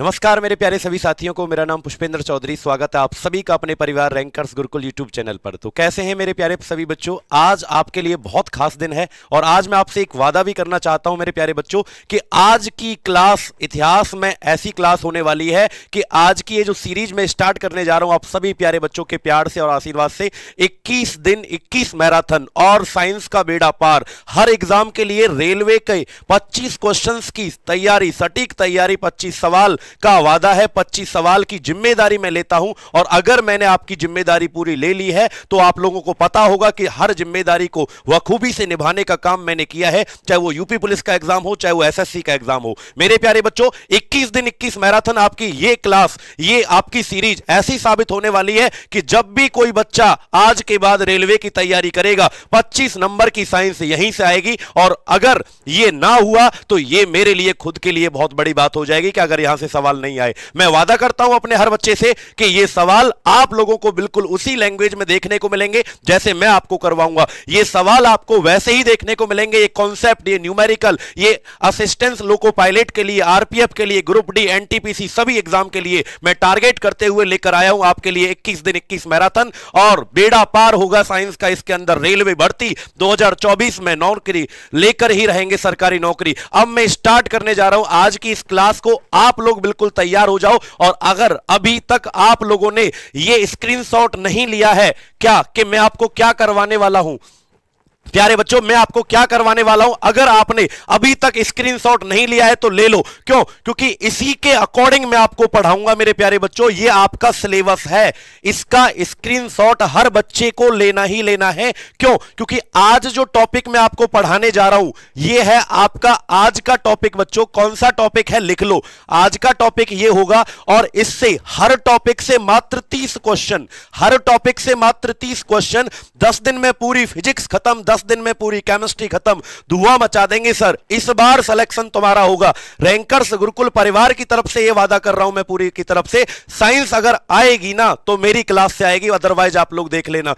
नमस्कार मेरे प्यारे सभी साथियों को मेरा नाम पुष्पेंद्र चौधरी स्वागत है आप सभी का अपने परिवार रैंकर्स गुरुकुल यूट्यूब चैनल पर तो कैसे हैं मेरे प्यारे सभी बच्चों आज आपके लिए बहुत खास दिन है और आज मैं आपसे एक वादा भी करना चाहता हूं मेरे प्यारे बच्चों कि आज की क्लास इतिहास में ऐसी क्लास होने वाली है कि आज की ये जो सीरीज में स्टार्ट करने जा रहा हूं आप सभी प्यारे बच्चों के प्यार से और आशीर्वाद से इक्कीस दिन इक्कीस मैराथन और साइंस का बेड़ा पार हर एग्जाम के लिए रेलवे के पच्चीस क्वेश्चन की तैयारी सटीक तैयारी पच्चीस सवाल का वादा है पच्चीस सवाल की जिम्मेदारी मैं लेता हूं और अगर मैंने आपकी जिम्मेदारी पूरी ले ली है तो आप लोगों को पता होगा कि हर जिम्मेदारी को बखूबी से निभाने का काम मैंने किया है चाहे वो यूपी पुलिस का एग्जाम हो चाहे वो एसएससी का एग्जाम हो मेरे प्यारे बच्चों 21 दिन 21 मैराथन आपकी ये क्लास ये आपकी सीरीज ऐसी साबित होने वाली है कि जब भी कोई बच्चा आज के बाद रेलवे की तैयारी करेगा 25 नंबर की साइंस यहीं से आएगी और अगर ये ना हुआ तो ये मेरे लिए खुद के लिए बहुत बड़ी बात हो जाएगी कि अगर यहां से सवाल नहीं आए मैं वादा करता हूं अपने हर बच्चे से कि ये सवाल आप लोगों को बिल्कुल उसी लैंग्वेज में देखने को मिलेंगे जैसे मैं आपको करवाऊंगा ये सवाल आपको वैसे ही देखने को मिलेंगे ये कॉन्सेप्ट ये न्यूमेरिकल ये असिस्टेंस लोको पायलट के लिए आरपीएफ के लिए ग्रुप डी एनटीपीसी सभी एग्जाम के लिए मैं टारगेट करते हुए लेकर आया हूं आपके लिए इक्कीस दिन इक्कीस मैराथन और बेड़ा पार होगा साइंस का इसके अंदर रेलवे भर्ती दो में नौकरी लेकर ही रहेंगे सरकारी नौकरी अब मैं स्टार्ट करने जा रहा हूं आज की इस क्लास को आप लोग बिल्कुल तैयार हो जाओ और अगर अभी तक आप लोगों ने ये स्क्रीनशॉट नहीं लिया है क्या कि मैं आपको क्या करवाने वाला हूं प्यारे बच्चों मैं आपको क्या करवाने वाला हूं अगर आपने अभी तक स्क्रीनशॉट नहीं लिया है तो ले लो क्यों क्योंकि इसी के अकॉर्डिंग मैं आपको पढ़ाऊंगा मेरे प्यारे बच्चों ये आपका सिलेबस है इसका स्क्रीनशॉट हर बच्चे को लेना ही लेना है क्यों क्योंकि आज जो टॉपिक मैं आपको पढ़ाने जा रहा हूं यह है आपका आज का टॉपिक बच्चों कौन सा टॉपिक है लिख लो आज का टॉपिक ये होगा और इससे हर टॉपिक से मात्र तीस क्वेश्चन हर टॉपिक से मात्र तीस क्वेश्चन दस दिन में पूरी फिजिक्स खत्म दस दिन में पूरी केमिस्ट्री खत्म धुआं मचा देंगे सर इस बार सिलेक्शन तुम्हारा होगा रैंकर्स गुरुकुल परिवार की तरफ से यह वादा कर रहा हूं मैं पूरी की तरफ से साइंस अगर आएगी ना तो मेरी क्लास से आएगी अदरवाइज आप लोग देख लेना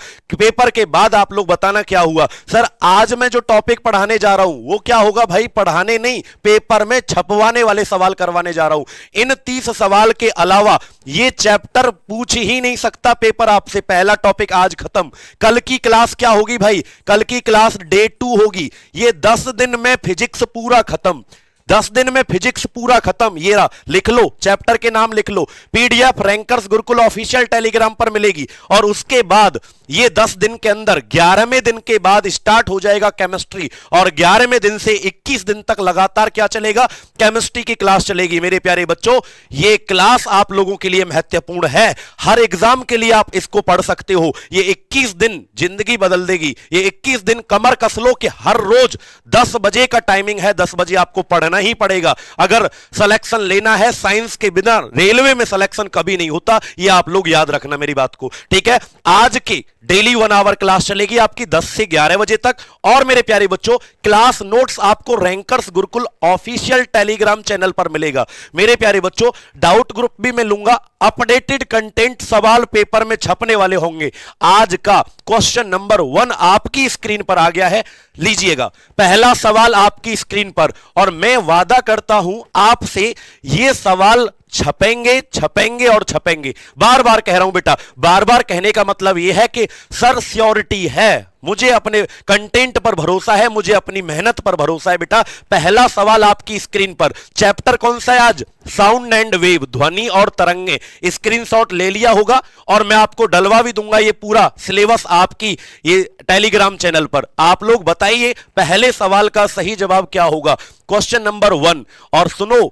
पेपर के बाद आप लोग बताना क्या हुआ सर आज मैं जो टॉपिक पढ़ाने जा रहा हूं वो क्या होगा भाई पढ़ाने नहीं पेपर में छपवाने वाले सवाल करवाने जा रहा हूं इन तीस सवाल के अलावा ये चैप्टर पूछ ही नहीं सकता पेपर आपसे पहला टॉपिक आज खत्म कल की क्लास क्या होगी भाई कल की क्लास डे टू होगी ये दस दिन में फिजिक्स पूरा खत्म दस दिन में फिजिक्स पूरा खत्म ये रहा लिख लो चैप्टर के नाम लिख लो PDF rankers Gurukul official telegram पर मिलेगी और उसके बाद ये दस दिन के अंदर ग्यारहवें दिन के बाद स्टार्ट हो जाएगा केमिस्ट्री और ग्यारहवें दिन से इक्कीस दिन तक लगातार क्या चलेगा केमिस्ट्री की क्लास चलेगी मेरे प्यारे बच्चों ये क्लास आप लोगों के लिए महत्वपूर्ण है हर एग्जाम के लिए आप इसको पढ़ सकते हो ये इक्कीस दिन जिंदगी बदल देगी ये इक्कीस दिन कमर कसलो के हर रोज दस बजे का टाइमिंग है दस बजे आपको पढ़ना जाना ही पड़ेगा अगर सिलेक्शन लेना है साइंस के बिना रेलवे में सिलेक्शन कभी नहीं होता ये आप लोग याद रखना मेरी बात को ठीक है आज की डेली वन आवर क्लास चलेगी आपकी 10 से 11 बजे तक और मेरे प्यारे बच्चों क्लास नोट्स आपको rankers Gurukul official telegram channel पर मिलेगा मेरे प्यारे बच्चों डाउट ग्रुप भी मैं लूंगा अपडेटेड कंटेंट सवाल पेपर में छपने वाले होंगे आज का क्वेश्चन नंबर वन आपकी स्क्रीन पर आ गया है लीजिएगा पहला सवाल आपकी स्क्रीन पर और मैं वादा करता हूं आपसे ये सवाल छपेंगे छपेंगे और छपेंगे बार बार कह रहा हूं बेटा बार बार कहने का मतलब यह है कि सर स्योरिटी है मुझे अपने कंटेंट पर भरोसा है मुझे अपनी मेहनत पर भरोसा है बेटा पहला सवाल आपकी स्क्रीन पर चैप्टर कौन सा है आज साउंड एंड वेव ध्वनि और तरंगे स्क्रीनशॉट ले लिया होगा और मैं आपको डलवा भी दूंगा ये पूरा सिलेबस आपकी ये टेलीग्राम चैनल पर आप लोग बताइए पहले सवाल का सही जवाब क्या होगा क्वेश्चन नंबर वन और सुनो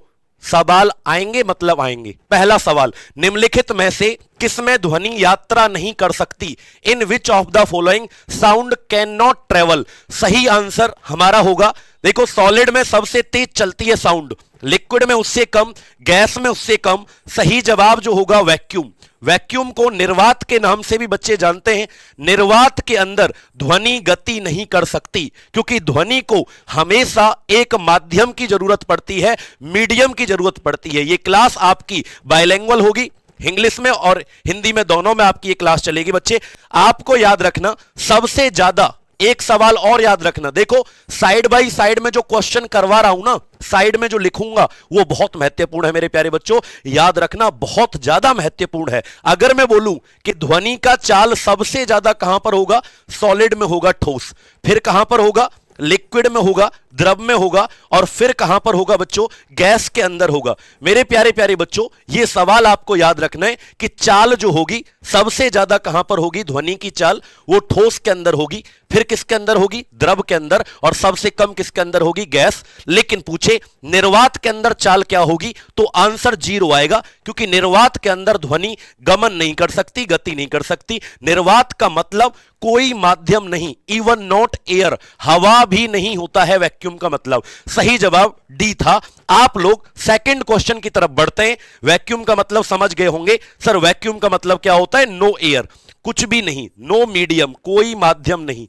सवाल आएंगे मतलब आएंगे पहला सवाल निम्नलिखित में से किसमें ध्वनि यात्रा नहीं कर सकती in which of the following sound can not travel सही आंसर हमारा होगा देखो सॉलिड में सबसे तेज चलती है साउंड लिक्विड में उससे कम गैस में उससे कम सही जवाब जो होगा वैक्यूम वैक्यूम को निर्वात के नाम से भी बच्चे जानते हैं निर्वात के अंदर ध्वनि गति नहीं कर सकती क्योंकि ध्वनि को हमेशा एक माध्यम की जरूरत पड़ती है मीडियम की जरूरत पड़ती है ये क्लास आपकी बायलैंग्वल होगी इंग्लिश में और हिंदी में दोनों में आपकी ये क्लास चलेगी बच्चे आपको याद रखना सबसे ज्यादा एक सवाल और याद रखना देखो साइड बाय साइड में जो क्वेश्चन करवा रहा हूं ना साइड में जो लिखूंगा वो बहुत महत्वपूर्ण है मेरे प्यारे बच्चों याद रखना बहुत ज्यादा महत्वपूर्ण है अगर मैं बोलूं कि ध्वनि का चाल सबसे ज्यादा कहां पर होगा सॉलिड में होगा ठोस फिर कहां पर होगा लिक्विड में होगा द्रव में होगा और फिर कहां पर होगा बच्चों गैस के अंदर होगा मेरे प्यारे प्यारे बच्चों ये सवाल आपको याद रखना है कि चाल जो होगी सबसे ज्यादा कहां पर होगी ध्वनि की चाल वो ठोस के अंदर होगी फिर किसके अंदर होगी द्रव के अंदर और सबसे कम किसके अंदर होगी गैस लेकिन पूछे निर्वात के अंदर चाल क्या होगी तो आंसर जीरो आएगा क्योंकि निर्वात के अंदर ध्वनि गमन नहीं कर सकती गति नहीं कर सकती निर्वात का मतलब कोई माध्यम नहीं इवन नॉट एयर हवा भी नहीं होता है वैक्यूम का मतलब सही जवाब डी था आप लोग सेकेंड क्वेश्चन की तरफ बढ़ते हैं वैक्यूम का मतलब समझ गए होंगे सर वैक्यूम का मतलब क्या होता होता है नो एयर कुछ भी नहीं नो मीडियम कोई माध्यम नहीं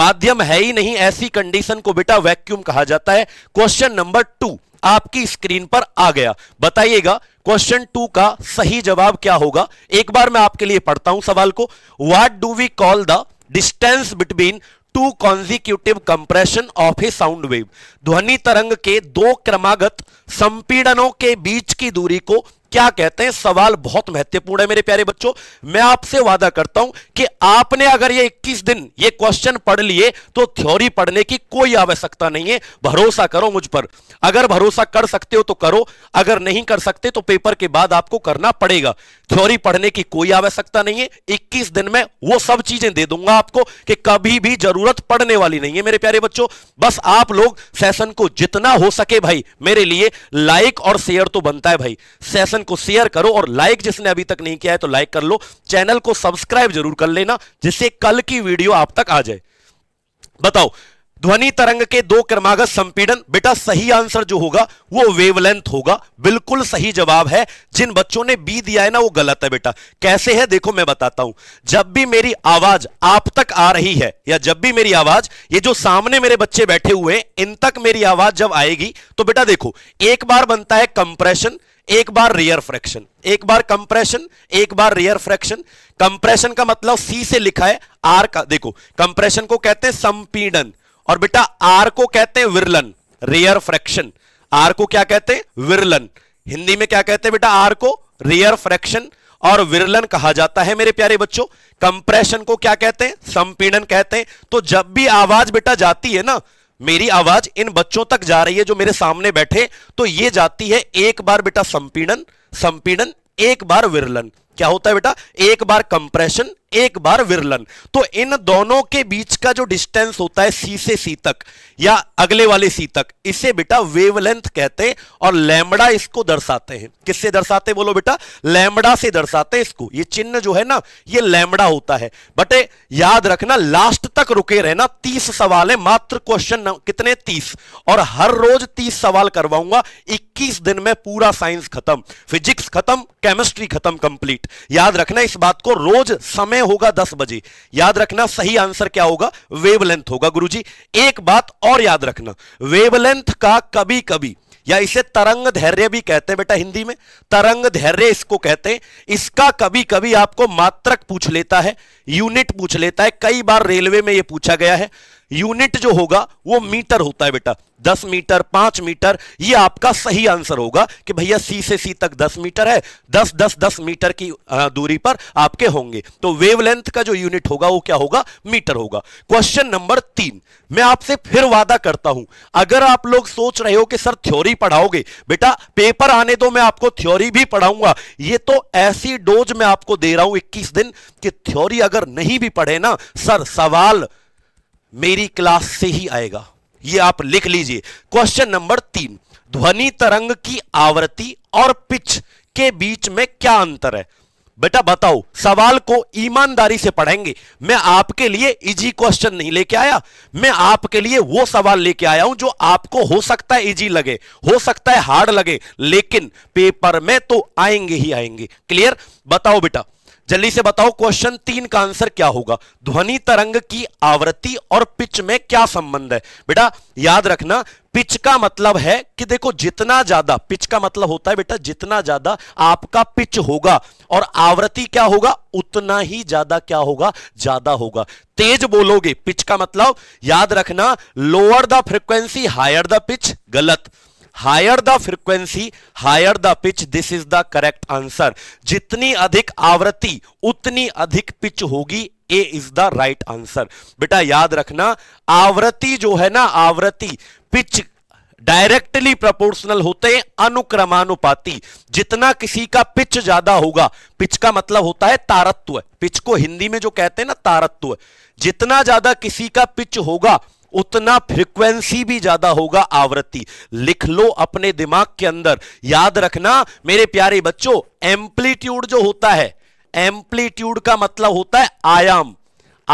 माध्यम है ही नहीं ऐसी कंडीशन को बेटा वैक्यूम कहा जाता है क्वेश्चन नंबर टू आपकी स्क्रीन पर आ गया बताइएगा क्वेश्चन टू का सही जवाब क्या होगा एक बार मैं आपके लिए पढ़ता हूं सवाल को what do we call the distance between two consecutive compression of a sound wave ध्वनि तरंग के दो क्रमागत संपीड़नों के बीच की दूरी को क्या कहते हैं सवाल बहुत महत्वपूर्ण है मेरे प्यारे बच्चों मैं आपसे वादा करता हूं कि आपने अगर ये 21 दिन ये क्वेश्चन पढ़ लिए तो थ्योरी पढ़ने की कोई आवश्यकता नहीं है भरोसा करो मुझ पर अगर भरोसा कर सकते हो तो करो अगर नहीं कर सकते तो पेपर के बाद आपको करना पड़ेगा थ्योरी पढ़ने की कोई आवश्यकता नहीं है 21 दिन में वो सब चीजें दे दूंगा आपको कि कभी भी जरूरत पड़ने वाली नहीं है मेरे प्यारे बच्चों बस आप लोग सेशन को जितना हो सके भाई मेरे लिए लाइक और शेयर तो बनता है भाई सेशन को शेयर करो और लाइक जिसने अभी तक नहीं किया है तो लाइक कर लो चैनल को सब्सक्राइब जरूर कर लेना जिससे कल की वीडियो आप तक आ जाए बताओ ध्वनि तरंग के दो क्रमागत संपीड़न बेटा सही आंसर जो होगा वो वेवलेंथ होगा बिल्कुल सही जवाब है जिन बच्चों ने बी दिया है ना वो गलत है बेटा कैसे है देखो मैं बताता हूं जब भी मेरी आवाज आप तक आ रही है या जब भी मेरी आवाज ये जो सामने मेरे बच्चे बैठे हुए हैं इन तक मेरी आवाज जब आएगी तो बेटा देखो एक बार बनता है कंप्रेशन एक बार रियर फ्रैक्शन एक बार कंप्रेशन एक बार रियर फ्रैक्शन कंप्रेशन का मतलब सी से लिखा है आर का देखो कंप्रेशन को कहते हैं संपीडन और बेटा आर को कहते हैं विरलन रेयर फ्रैक्शन आर को क्या कहते हैं विरलन हिंदी में क्या कहते हैं बेटा आर को रेयर फ्रैक्शन और विरलन कहा जाता है मेरे प्यारे बच्चों कंप्रेशन को क्या कहते हैं संपीड़न कहते हैं तो जब भी आवाज बेटा जाती है ना मेरी आवाज इन बच्चों तक जा रही है जो मेरे सामने बैठे तो ये जाती है एक बार बेटा संपीड़न संपीड़न एक बार विरलन क्या होता है बेटा एक बार कंप्रेशन एक बार विरलन तो इन दोनों के बीच का जो डिस्टेंस होता है सी से सी तक या अगले वाले सी तक इसे बेटा वेवलेंथ कहते हैं और लैमड़ा इसको दर्शाते हैं किससे दर्शाते बोलो बेटा लैमड़ा से दर्शाते हैं इसको ये चिन्ह जो है ना ये लैमड़ा होता है बटे याद रखना लास्ट तक रुके रहना तीस सवाल है मात्र क्वेश्चन कितने तीस और हर रोज तीस सवाल करवाऊंगा इक्कीस दिन में पूरा साइंस खत्म फिजिक्स खत्म केमिस्ट्री खत्म कंप्लीट राइट याद रखना इस बात को रोज समय होगा दस बजे याद रखना सही आंसर क्या होगा वेवलेंथ होगा गुरुजी एक बात और याद रखना वेवलेंथ का कभी कभी या इसे तरंग धैर्य भी कहते हैं बेटा हिंदी में तरंग धैर्य इसको कहते हैं इसका कभी कभी आपको मात्रक पूछ लेता है यूनिट पूछ लेता है कई बार रेलवे में यह पूछा गया है यूनिट जो होगा वो मीटर होता है बेटा दस मीटर पांच मीटर ये आपका सही आंसर होगा कि भैया सी से सी तक दस मीटर है दस दस दस मीटर की दूरी पर आपके होंगे तो वेवलेंथ का जो यूनिट होगा वो क्या होगा मीटर होगा क्वेश्चन नंबर तीन मैं आपसे फिर वादा करता हूं अगर आप लोग सोच रहे हो कि सर थ्योरी पढ़ाओगे बेटा पेपर आने दो मैं आपको थ्योरी भी पढ़ाऊंगा ये तो ऐसी डोज मैं आपको दे रहा हूं इक्कीस दिन कि थ्योरी अगर नहीं भी पढ़े ना सर सवाल मेरी क्लास से ही आएगा ये आप लिख लीजिए क्वेश्चन नंबर तीन ध्वनि तरंग की आवृत्ति और पिच के बीच में क्या अंतर है बेटा बताओ सवाल को ईमानदारी से पढ़ेंगे मैं आपके लिए इजी क्वेश्चन नहीं लेके आया मैं आपके लिए वो सवाल लेके आया हूं जो आपको हो सकता है इजी लगे हो सकता है हार्ड लगे लेकिन पेपर में तो आएंगे ही आएंगे क्लियर बताओ बेटा जल्दी से बताओ क्वेश्चन तीन का आंसर क्या होगा ध्वनि तरंग की आवृत्ति और पिच में क्या संबंध है बेटा याद रखना पिच का मतलब है कि देखो जितना ज्यादा पिच का मतलब होता है बेटा जितना ज्यादा आपका पिच होगा और आवृत्ति क्या होगा उतना ही ज्यादा क्या होगा ज्यादा होगा तेज बोलोगे पिच का मतलब याद रखना lower the frequency higher the pitch गलत higher the frequency higher the pitch this is the correct answer जितनी अधिक आवृत्ति उतनी अधिक पिच होगी A is the right answer बेटा याद रखना आवृत्ति जो है ना आवृत्ति पिच डायरेक्टली प्रोपोर्शनल होते हैं अनुक्रमानुपाती जितना किसी का पिच ज्यादा होगा पिच का मतलब होता है तारत्व पिच को हिंदी में जो कहते हैं ना तारत्व जितना ज्यादा किसी का पिच होगा उतना फ्रीक्वेंसी भी ज्यादा होगा आवृत्ति लिख लो अपने दिमाग के अंदर याद रखना मेरे प्यारे बच्चों एम्पलीट्यूड जो होता है एम्पलीट्यूड का मतलब होता है आयाम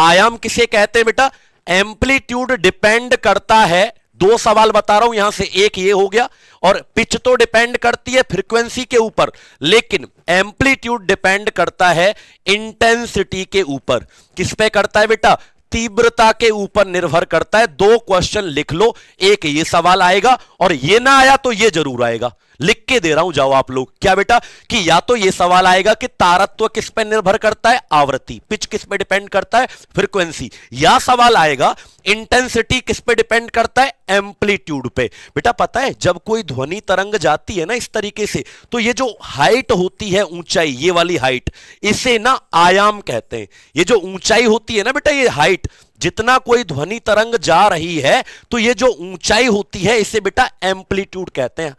आयाम किसे कहते हैं बेटा एम्पलीट्यूड डिपेंड करता है दो सवाल बता रहा हूं यहां से एक ये हो गया और पिच तो डिपेंड करती है फ्रीक्वेंसी के ऊपर लेकिन एम्पलीट्यूड डिपेंड करता है इंटेंसिटी के ऊपर किस पे करता है बेटा तीव्रता के ऊपर निर्भर करता है दो क्वेश्चन लिख लो एक ये सवाल आएगा और ये ना आया तो ये जरूर आएगा लिख के दे रहा हूं जाओ आप लोग क्या बेटा कि या तो यह सवाल आएगा कि तारत्व किस पर निर्भर करता है आवृत्ति पिच किस पे डिपेंड करता है फ्रीक्वेंसी या सवाल आएगा इंटेंसिटी किस पे डिपेंड करता है एम्पलीट्यूड पे बेटा पता है जब कोई ध्वनि तरंग जाती है ना इस तरीके से तो ये जो हाइट होती है ऊंचाई ये वाली हाइट इसे ना आयाम कहते हैं ये जो ऊंचाई होती है ना बेटा ये हाइट जितना कोई ध्वनि तरंग जा रही है तो ये जो ऊंचाई होती है इसे बेटा एम्पलीट्यूड कहते हैं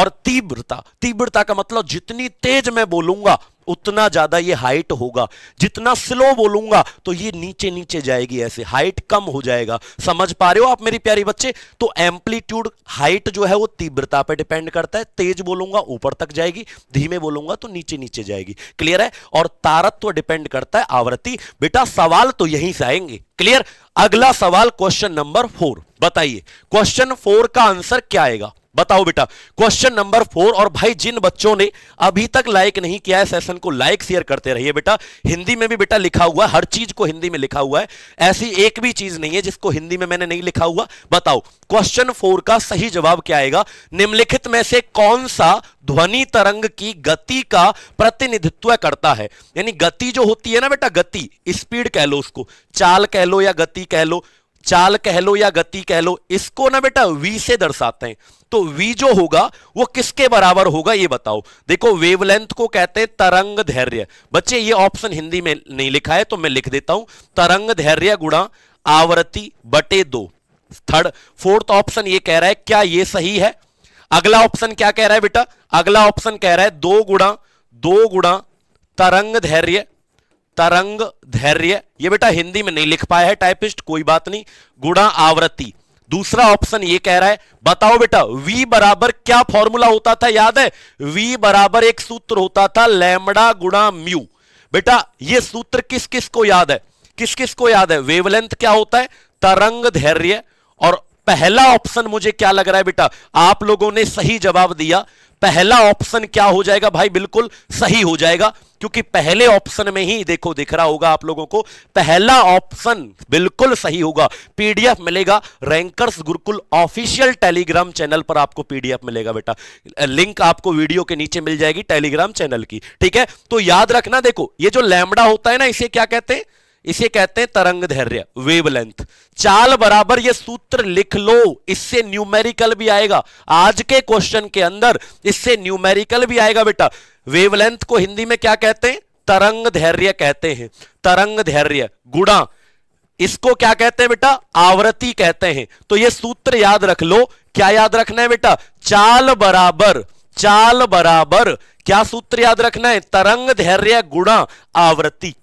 और तीव्रता तीव्रता का मतलब जितनी तेज मैं बोलूंगा उतना ज्यादा ये हाइट होगा जितना स्लो बोलूंगा तो ये नीचे नीचे जाएगी ऐसे हाइट कम हो जाएगा समझ पा रहे हो आप मेरी प्यारी बच्चे तो एम्पलीट्यूड हाइट जो है वो तीव्रता पर डिपेंड करता है तेज बोलूंगा ऊपर तक जाएगी धीमे बोलूंगा तो नीचे नीचे जाएगी क्लियर है और तारत्व डिपेंड करता है आवृत्ति बेटा सवाल तो यहीं से आएंगे क्लियर अगला सवाल क्वेश्चन नंबर फोर बताइए क्वेश्चन फोर का आंसर क्या आएगा बताओ बेटा क्वेश्चन नंबर फोर और भाई जिन बच्चों ने अभी तक लाइक नहीं किया है सेशन को लाइक शेयर करते रहिए बेटा हिंदी में भी बेटा लिखा हुआ है हर चीज को हिंदी में लिखा हुआ है ऐसी एक भी चीज नहीं है जिसको हिंदी में मैंने नहीं लिखा हुआ बताओ क्वेश्चन फोर का सही जवाब क्या आएगा निम्नलिखित में से कौन सा ध्वनि तरंग की गति का प्रतिनिधित्व करता है यानी गति जो होती है ना बेटा गति स्पीड कह लो उसको चाल कह लो या गति कह लो चाल कह लो या गति कह लो इसको ना बेटा वी से दर्शाते हैं तो वी जो होगा वो किसके बराबर होगा ये बताओ देखो वेवलेंथ को कहते हैं तरंग धैर्य बच्चे ये ऑप्शन हिंदी में नहीं लिखा है तो मैं लिख देता हूं तरंग धैर्य गुणा आवृत्ति बटे दो थर्ड फोर्थ ऑप्शन ये कह रहा है क्या ये सही है अगला ऑप्शन क्या कह रहा है बेटा अगला ऑप्शन कह रहा है दो गुणा दो गुणा तरंग धैर्य तरंग धैर्य ये बेटा हिंदी में नहीं लिख पाया है टाइपिस्ट कोई बात नहीं गुणा आवृत्ति दूसरा ऑप्शन ये कह रहा है बताओ बेटा V बराबर क्या फॉर्मूला होता था याद है V बराबर एक सूत्र होता था लैमड़ा गुणा म्यू बेटा ये सूत्र किस किस को याद है किस किस को याद है वेवलेंथ क्या होता है तरंग धैर्य और पहला ऑप्शन मुझे क्या लग रहा है बेटा आप लोगों ने सही जवाब दिया पहला ऑप्शन क्या हो जाएगा भाई बिल्कुल सही हो जाएगा क्योंकि पहले ऑप्शन में ही देखो दिख रहा होगा आप लोगों को पहला ऑप्शन बिल्कुल सही होगा पीडीएफ मिलेगा rankers Gurukul official telegram channel पर आपको पीडीएफ मिलेगा बेटा लिंक आपको वीडियो के नीचे मिल जाएगी टेलीग्राम चैनल की ठीक है तो याद रखना देखो ये जो लैमडा होता है ना इसे क्या कहते हैं इसे कहते हैं तरंग धैर्य वेवलेंथ चाल बराबर ये सूत्र लिख लो इससे न्यूमेरिकल भी आएगा आज के क्वेश्चन के अंदर इससे न्यूमेरिकल भी आएगा बेटा वेवलेंथ को हिंदी में क्या कहते हैं तरंग धैर्य कहते हैं तरंग धैर्य गुणा इसको क्या कहते हैं बेटा आवृत्ति कहते हैं तो ये सूत्र याद रख लो क्या याद रखना है बेटा चाल बराबर चाल बराबर क्या सूत्र याद रखना है तरंग धैर्य गुणा आवृत्ति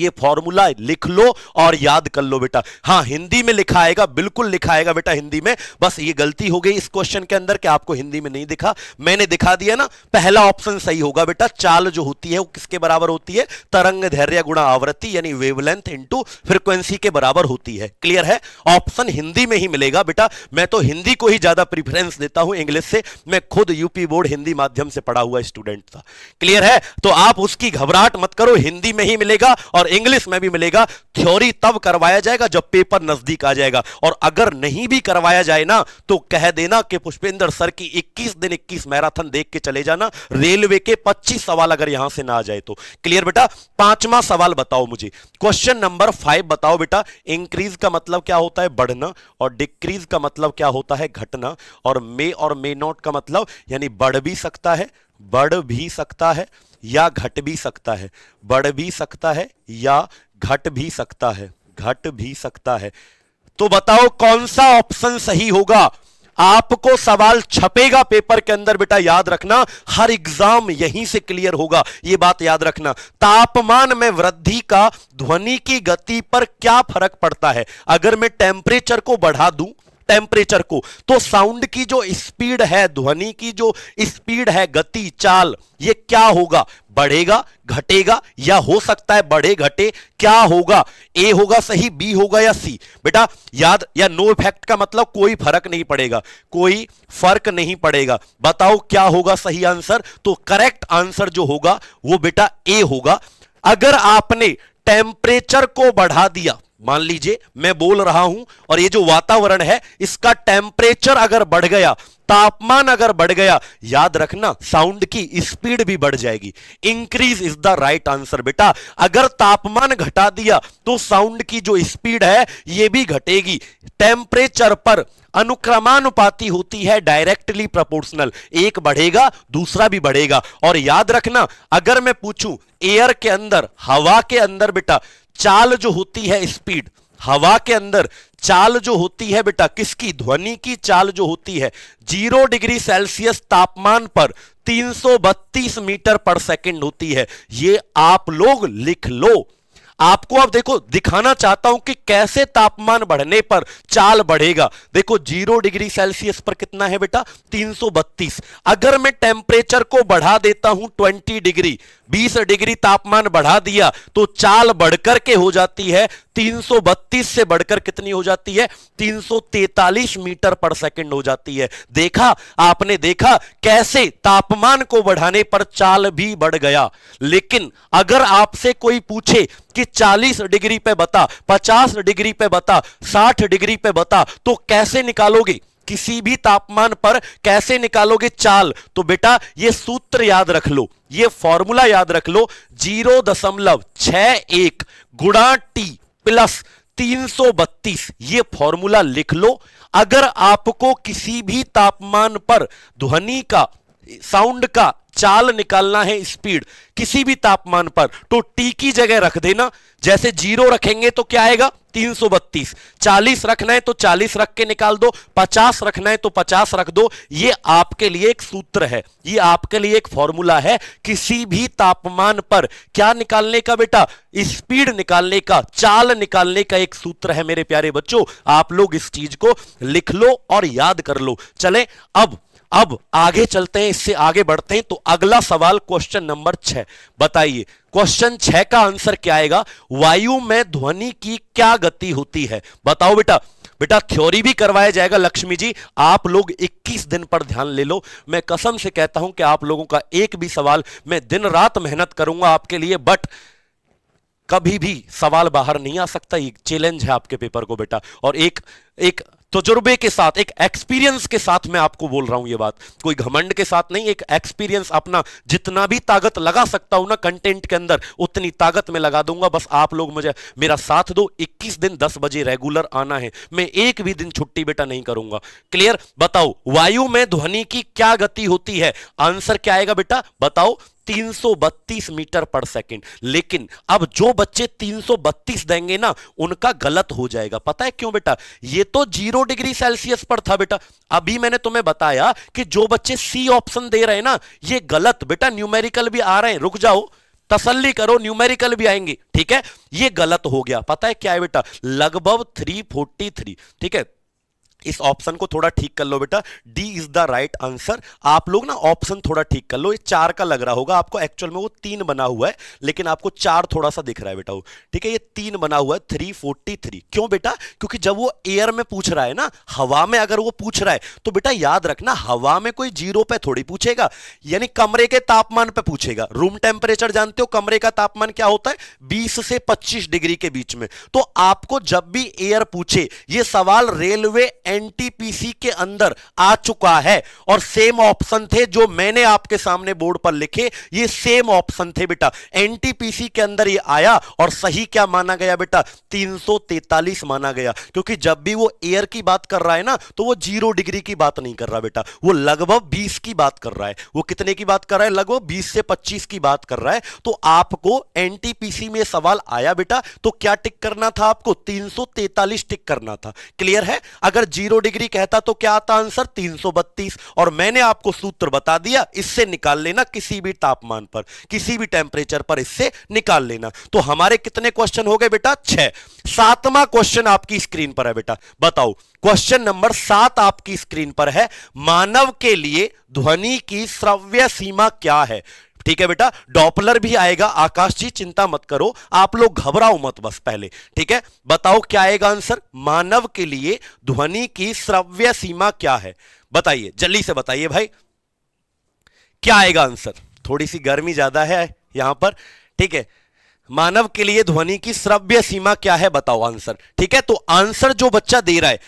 ये फॉर्मूला लिख लो और याद कर लो बेटा हाँ हिंदी में लिखा आएगा बिल्कुल लिखा आएगा बेटा हिंदी में बस ये गलती हो गई इस क्वेश्चन के अंदर कि आपको हिंदी में नहीं दिखा मैंने दिखा दिया ना पहला ऑप्शन सही होगा बेटा चाल जो होती है वो किसके बराबर होती है तरंग धैर्य गुणा आवृत्ति यानी वेवलेंथ इंटू फ्रिक्वेंसी के बराबर होती है क्लियर है ऑप्शन हिंदी में ही मिलेगा बेटा मैं तो हिंदी को ही ज्यादा प्रिफरेंस देता हूं इंग्लिश से मैं खुद यूपी बोर्ड हिंदी माध्यम से पढ़ा हुआ स्टूडेंट था क्लियर है तो आप उसकी घबराहट मत करो हिंदी में ही मिलेगा और और इंग्लिश में भी मिलेगा थ्योरी तब करवाया जाएगा जब पेपर नजदीक आ जाएगा और अगर नहीं भी करवाया जाए ना तो कह देना कि पुष्पेंद्र सर की 21 दिन 21 मैराथन देख के चले जाना रेलवे के 25 सवाल अगर यहां से ना आ जाए तो क्लियर बेटा पांचवा सवाल बताओ मुझे क्वेश्चन नंबर फाइव बताओ बेटा इंक्रीज का मतलब क्या होता है बढ़ना और डिक्रीज का मतलब क्या होता है घटना और मे और मे नॉट का मतलब यानी बढ़ भी सकता है बढ़ भी सकता है या घट भी सकता है बढ़ भी सकता है या घट भी सकता है घट भी सकता है तो बताओ कौन सा ऑप्शन सही होगा आपको सवाल छपेगा पेपर के अंदर बेटा याद रखना हर एग्जाम यहीं से क्लियर होगा यह बात याद रखना तापमान में वृद्धि का ध्वनि की गति पर क्या फर्क पड़ता है अगर मैं टेम्परेचर को बढ़ा दूं टेम्परेचर को तो साउंड की जो स्पीड है ध्वनि की जो स्पीड है गति चाल ये क्या होगा बढ़ेगा घटेगा या हो सकता है बढ़े घटे क्या होगा ए होगा सही बी होगा या सी बेटा याद या नो इफेक्ट का मतलब कोई फर्क नहीं पड़ेगा कोई फर्क नहीं पड़ेगा बताओ क्या होगा सही आंसर तो करेक्ट आंसर जो होगा वो बेटा ए होगा अगर आपने टेम्परेचर को बढ़ा दिया मान लीजिए मैं बोल रहा हूं और ये जो वातावरण है इसका टेम्परेचर अगर बढ़ गया तापमान अगर बढ़ गया याद रखना साउंड की स्पीड भी बढ़ जाएगी increase is the right answer बेटा अगर तापमान घटा दिया तो साउंड की जो स्पीड है ये भी घटेगी टेम्परेचर पर अनुक्रमानुपाती होती है डायरेक्टली प्रोपोर्शनल एक बढ़ेगा दूसरा भी बढ़ेगा और याद रखना अगर मैं पूछूं एयर के अंदर हवा के अंदर बेटा चाल जो होती है स्पीड हवा के अंदर चाल जो होती है बेटा किसकी ध्वनि की चाल जो होती है जीरो डिग्री सेल्सियस तापमान पर 332 मीटर पर सेकंड होती है ये आप लोग लिख लो आपको अब आप देखो दिखाना चाहता हूं कि कैसे तापमान बढ़ने पर चाल बढ़ेगा देखो जीरो डिग्री सेल्सियस पर कितना है बेटा 332 अगर मैं टेम्परेचर को बढ़ा देता हूं 20 डिग्री 20 डिग्री तापमान बढ़ा दिया तो चाल बढ़कर के हो जाती है 332 से बढ़कर कितनी हो जाती है 343 मीटर पर सेकंड हो जाती है देखा आपने देखा कैसे तापमान को बढ़ाने पर चाल भी बढ़ गया लेकिन अगर आपसे कोई पूछे कि 40 डिग्री पे बता 50 डिग्री पे बता 60 डिग्री पे बता तो कैसे निकालोगे किसी भी तापमान पर कैसे निकालोगे चाल तो बेटा ये सूत्र याद रख लो ये फॉर्मूला याद रख लो जीरो दशमलव छ एक गुणा टी प्लस तीन बत्तीस ये फॉर्मूला लिख लो अगर आपको किसी भी तापमान पर ध्वनि का साउंड का चाल निकालना है स्पीड किसी भी तापमान पर तो टी की जगह रख देना जैसे जीरो रखेंगे तो क्या आएगा तीन सौ बत्तीस चालीस रखना है तो चालीस रख के निकाल दो पचास रखना है तो पचास रख दो ये आपके लिए एक सूत्र है ये आपके लिए एक फॉर्मूला है किसी भी तापमान पर क्या निकालने का बेटा स्पीड निकालने का चाल निकालने का एक सूत्र है मेरे प्यारे बच्चों आप लोग इस चीज को लिख लो और याद कर लो चले अब अब आगे चलते हैं इससे आगे बढ़ते हैं तो अगला सवाल क्वेश्चन नंबर छह बताइए क्वेश्चन छह का आंसर क्या आएगा वायु में ध्वनि की क्या गति होती है बताओ बेटा बेटा थ्योरी भी करवाया जाएगा लक्ष्मी जी आप लोग 21 दिन पर ध्यान ले लो मैं कसम से कहता हूं कि आप लोगों का एक भी सवाल मैं दिन रात मेहनत करूंगा आपके लिए बट कभी भी सवाल बाहर नहीं आ सकता ये चैलेंज है आपके पेपर को बेटा और एक एक तजुर्बे के साथ एक एक्सपीरियंस के साथ मैं आपको बोल रहा हूं ये बात कोई घमंड के साथ नहीं एक एक्सपीरियंस अपना जितना भी ताकत लगा सकता हूं ना कंटेंट के अंदर उतनी ताकत में लगा दूंगा बस आप लोग मुझे मेरा साथ दो 21 दिन 10 बजे रेगुलर आना है मैं एक भी दिन छुट्टी बेटा नहीं करूंगा क्लियर बताओ वायु में ध्वनि की क्या गति होती है आंसर क्या आएगा बेटा बताओ 332 मीटर पर सेकंड लेकिन अब जो बच्चे 332 देंगे ना उनका गलत हो जाएगा पता है क्यों बेटा ये तो जीरो डिग्री सेल्सियस पर था बेटा अभी मैंने तुम्हें बताया कि जो बच्चे सी ऑप्शन दे रहे हैं ना ये गलत बेटा न्यूमेरिकल भी आ रहे हैं रुक जाओ तसल्ली करो न्यूमेरिकल भी आएंगे ठीक है ये गलत हो गया पता है क्या है बेटा लगभग थ्री ठीक है इस ऑप्शन को थोड़ा ठीक कर लो बेटा D is the right answer आप लोग ना ऑप्शन थोड़ा ठीक कर लो ये चार का लग रहा होगा आपको एक्चुअल में वो तीन बना हुआ है लेकिन आपको चार थोड़ा सा दिख रहा है बेटा वो ठीक है ये तीन बना हुआ है थ्री फोर्टी थ्री क्यों बेटा क्योंकि जब वो एयर में पूछ रहा है ना हवा में अगर वो पूछ रहा है तो बेटा याद रखना हवा में कोई जीरो पे थोड़ी पूछेगा यानी कमरे के तापमान पर पूछेगा रूम टेम्परेचर जानते हो कमरे का तापमान क्या होता है बीस से पच्चीस डिग्री के बीच में तो आपको जब भी एयर पूछे ये सवाल रेलवे एनटीपीसी के अंदर आ चुका है और सेम ऑप्शन थे जो मैंने आपके सामने बोर्ड पर लिखे ये सेम ऑप्शन थे बेटा एनटीपीसी के अंदर ये आया और सही क्या माना गया बेटा 343 माना गया क्योंकि जब भी वो एयर की बात कर रहा है ना तो वो जीरो डिग्री की बात नहीं कर रहा बेटा वो लगभग बीस की बात कर रहा है वो कितने की बात कर रहा है लगभग बीस से पच्चीस की बात कर रहा है तो आपको एनटीपीसी में सवाल आया बेटा तो क्या टिक करना था आपको तीन टिक करना था क्लियर है अगर जीरो डिग्री कहता तो क्या आता आंसर 332 और मैंने आपको सूत्र बता दिया इससे निकाल लेना किसी भी तापमान पर किसी भी टेम्परेचर पर इससे निकाल लेना तो हमारे कितने क्वेश्चन हो गए बेटा छह सातवां क्वेश्चन आपकी स्क्रीन पर है बेटा बताओ क्वेश्चन नंबर सात आपकी स्क्रीन पर है मानव के लिए ध्वनि की श्रव्य सीमा क्या है ठीक है बेटा डॉपलर भी आएगा आकाश जी चिंता मत करो आप लोग घबराओ मत बस पहले ठीक है बताओ क्या आएगा आंसर मानव के लिए ध्वनि की श्रव्य सीमा क्या है बताइए जल्दी से बताइए भाई क्या आएगा आंसर थोड़ी सी गर्मी ज्यादा है यहां पर ठीक है मानव के लिए ध्वनि की श्रव्य सीमा क्या है बताओ आंसर ठीक है तो आंसर जो बच्चा दे रहा है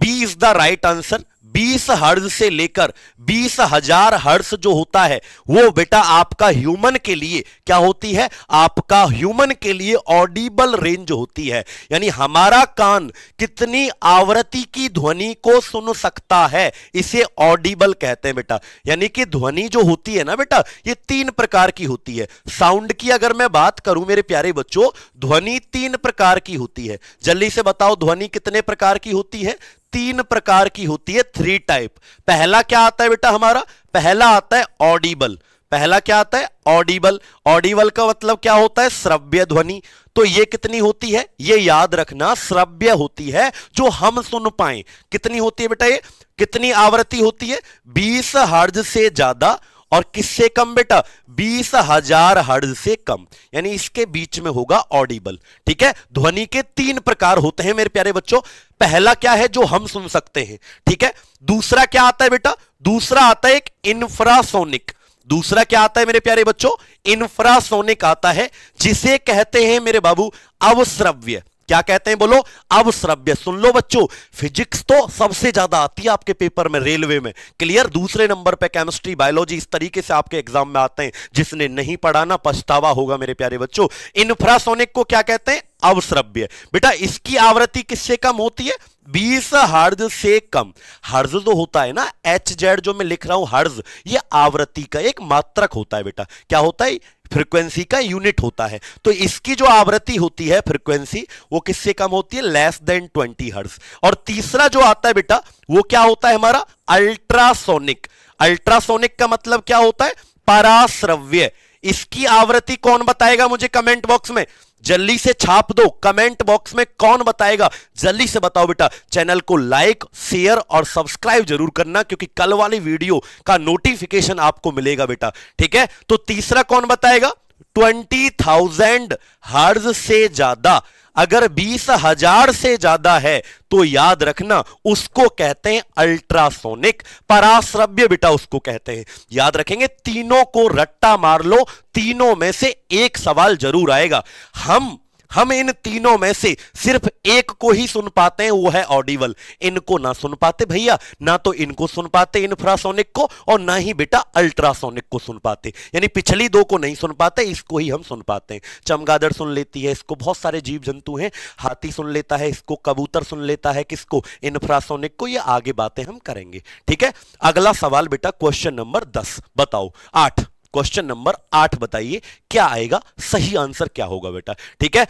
B is the right answer बीस हर्ज से लेकर बीस हजार हर्ज जो होता है वो बेटा आपका ह्यूमन के लिए क्या होती है आपका ह्यूमन के लिए ऑडिबल रेंज होती है यानी हमारा कान कितनी आवृत्ति की ध्वनि को सुन सकता है इसे ऑडिबल कहते हैं बेटा यानी कि ध्वनि जो होती है ना बेटा ये तीन प्रकार की होती है साउंड की अगर मैं बात करूं मेरे प्यारे बच्चों ध्वनि तीन प्रकार की होती है जल्दी से बताओ ध्वनि कितने प्रकार की होती है तीन प्रकार की होती है थ्री टाइप पहला क्या आता है बेटा हमारा पहला आता है ऑडिबल पहला क्या आता है ऑडिबल ऑडिबल का मतलब क्या होता है श्रव्य ध्वनि तो ये कितनी होती है ये याद रखना श्रव्य होती है जो हम सुन पाए कितनी होती है बेटा ये कितनी आवृत्ति होती है बीस हर्ज से ज्यादा और किससे कम बेटा बीस हजार हर्ड से कम यानी इसके बीच में होगा ऑडिबल ठीक है ध्वनि के तीन प्रकार होते हैं मेरे प्यारे बच्चों पहला क्या है जो हम सुन सकते हैं ठीक है दूसरा क्या आता है बेटा दूसरा आता है एक इंफ्रासोनिक दूसरा क्या आता है मेरे प्यारे बच्चों इंफ्रासोनिक आता है जिसे कहते हैं मेरे बाबू अवश्रव्य क्या कहते हैं बोलो अवश्रव्य सुन लो बच्चों फिजिक्स तो सबसे ज्यादा आती है आपके पेपर में रेलवे में क्लियर दूसरे नंबर पे केमिस्ट्री बायोलॉजी इस तरीके से आपके एग्जाम में आते हैं जिसने नहीं पढ़ा ना पछतावा होगा मेरे प्यारे बच्चों इंफ्रासोनिक को क्या कहते हैं अवश्रव्य बेटा इसकी आवृत्ति किससे कम होती है बीस हर्ज से कम हर्ज जो तो होता है ना एच जेड जो मैं लिख रहा हूं हर्ज ये आवृत्ति का एक मात्रक होता है बेटा क्या होता है फ्रीक्वेंसी का यूनिट होता है तो इसकी जो आवृत्ति होती है फ्रीक्वेंसी वो किससे कम होती है लेस देन 20 हर्ट्स और तीसरा जो आता है बेटा वो क्या होता है हमारा अल्ट्रासोनिक अल्ट्रासोनिक का मतलब क्या होता है पराश्रव्य इसकी आवृत्ति कौन बताएगा मुझे कमेंट बॉक्स में जल्दी से छाप दो कमेंट बॉक्स में कौन बताएगा जल्दी से बताओ बेटा चैनल को लाइक शेयर और सब्सक्राइब जरूर करना क्योंकि कल वाली वीडियो का नोटिफिकेशन आपको मिलेगा बेटा ठीक है तो तीसरा कौन बताएगा ट्वेंटी थाउजेंड हर्ज से ज्यादा अगर बीस हजार से ज्यादा है तो याद रखना उसको कहते हैं अल्ट्रासोनिक पराश्रव्य बेटा उसको कहते हैं याद रखेंगे तीनों को रट्टा मार लो तीनों में से एक सवाल जरूर आएगा हम हम इन तीनों में से सिर्फ एक को ही सुन पाते हैं वो है ऑडिबल इनको ना सुन पाते भैया ना तो इनको सुन पाते इन्फ्रासोनिक को और ना ही बेटा अल्ट्रासोनिक को सुन पाते यानी पिछली दो को नहीं सुन पाते इसको ही हम सुन पाते हैं चमगादड़ सुन लेती है इसको बहुत सारे जीव जंतु हैं हाथी सुन लेता है इसको कबूतर सुन लेता है किसको इन्फ्रासोनिक को ये आगे बातें हम करेंगे ठीक है अगला सवाल बेटा क्वेश्चन नंबर दस बताओ आठ क्वेश्चन नंबर आठ बताइए क्या आएगा सही आंसर क्या होगा बेटा ठीक है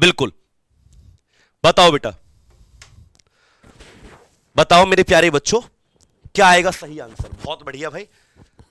बिल्कुल बताओ बेटा बताओ मेरे प्यारे बच्चों क्या आएगा सही आंसर बहुत बढ़िया भाई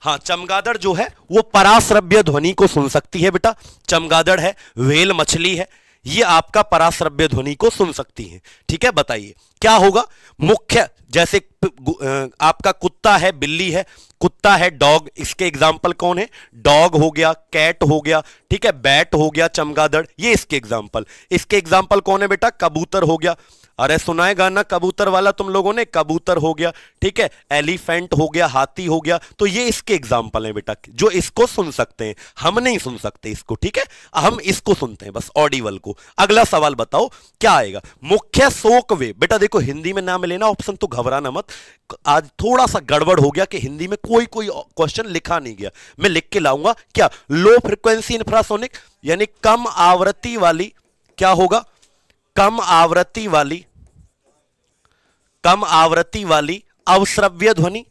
हाँ चमगादड़ जो है वो परास्रव्य ध्वनि को सुन सकती है बेटा चमगादड़ है वेल मछली है ये आपका पराश्रव्य ध्वनि को सुन सकती हैं ठीक है बताइए क्या होगा मुख्य जैसे आपका कुत्ता है बिल्ली है कुत्ता है डॉग इसके एग्जाम्पल कौन है डॉग हो गया कैट हो गया ठीक है बैट हो गया चमगादड़ ये इसके एग्जाम्पल इसके एग्जाम्पल कौन है बेटा कबूतर हो गया अरे है गाना कबूतर वाला तुम लोगों ने कबूतर हो गया ठीक है एलिफेंट हो गया हाथी हो गया तो ये इसके एग्जाम्पल हैं बेटा जो इसको सुन सकते हैं हम नहीं सुन सकते इसको ठीक है हम इसको सुनते हैं बस ऑडिवल को अगला सवाल बताओ क्या आएगा मुख्य शोक वे बेटा देखो हिंदी में नाम लेना ऑप्शन तो घबराना मत आज थोड़ा सा गड़बड़ हो गया कि हिंदी में कोई कोई क्वेश्चन लिखा नहीं गया मैं लिख के लाऊंगा क्या लो फ्रिक्वेंसी इंफ्रासोनिक यानी कम आवृत्ति वाली क्या होगा कम आवृत्ति वाली कम आवृत्ति वाली अवश्रव्य ध्वनि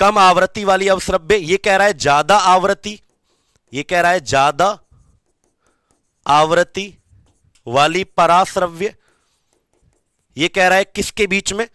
कम आवृत्ति वाली अवश्रव्य ये कह रहा है ज्यादा आवृत्ति ये कह रहा है ज्यादा आवृत्ति वाली पराश्रव्य ये कह रहा है किसके बीच में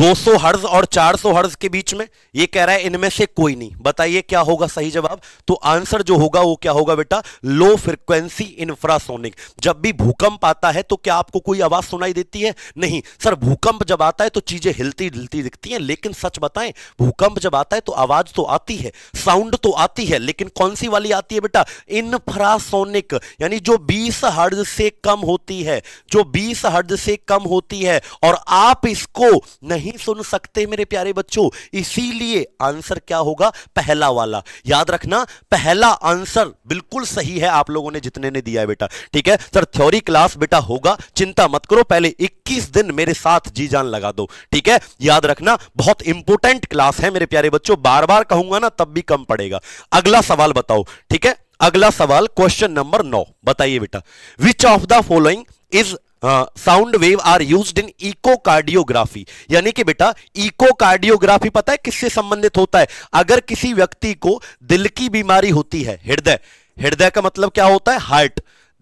200 हर्ज और 400 हर्ज के बीच में ये कह रहा है इनमें से कोई नहीं बताइए क्या होगा सही जवाब तो आंसर जो होगा वो क्या होगा बेटा लो फ्रिक्वेंसी इंफ्रासोनिक जब भी भूकंप आता है तो क्या आपको कोई आवाज सुनाई देती है नहीं सर भूकंप जब आता है तो चीजें हिलती हिलती दिखती हैं लेकिन सच बताएं भूकंप जब आता है तो आवाज तो आती है साउंड तो आती है लेकिन कौन सी वाली आती है बेटा इनफ्रासोनिक यानी जो बीस हर्ज से कम होती है जो बीस हर्ज से कम होती है और आप इसको नहीं नहीं सुन सकते मेरे प्यारे बच्चों इसीलिए आंसर क्या होगा पहला वाला याद रखना पहला आंसर बिल्कुल सही है आप लोगों ने जितने ने दिया बेटा ठीक है सर थ्योरी क्लास बेटा होगा चिंता मत करो पहले 21 दिन मेरे साथ जी जान लगा दो ठीक है याद रखना बहुत इंपोर्टेंट क्लास है मेरे प्यारे बच्चों बार बार कहूंगा ना तब भी कम पड़ेगा अगला सवाल बताओ ठीक है अगला सवाल क्वेश्चन नंबर नौ बताइए बेटा which of the following is sound wave are used in echocardiography यानी कि बेटा इकोकार्डियोग्राफी पता है किससे संबंधित होता है अगर किसी व्यक्ति को दिल की बीमारी होती है हृदय हृदय का मतलब क्या होता है हार्ट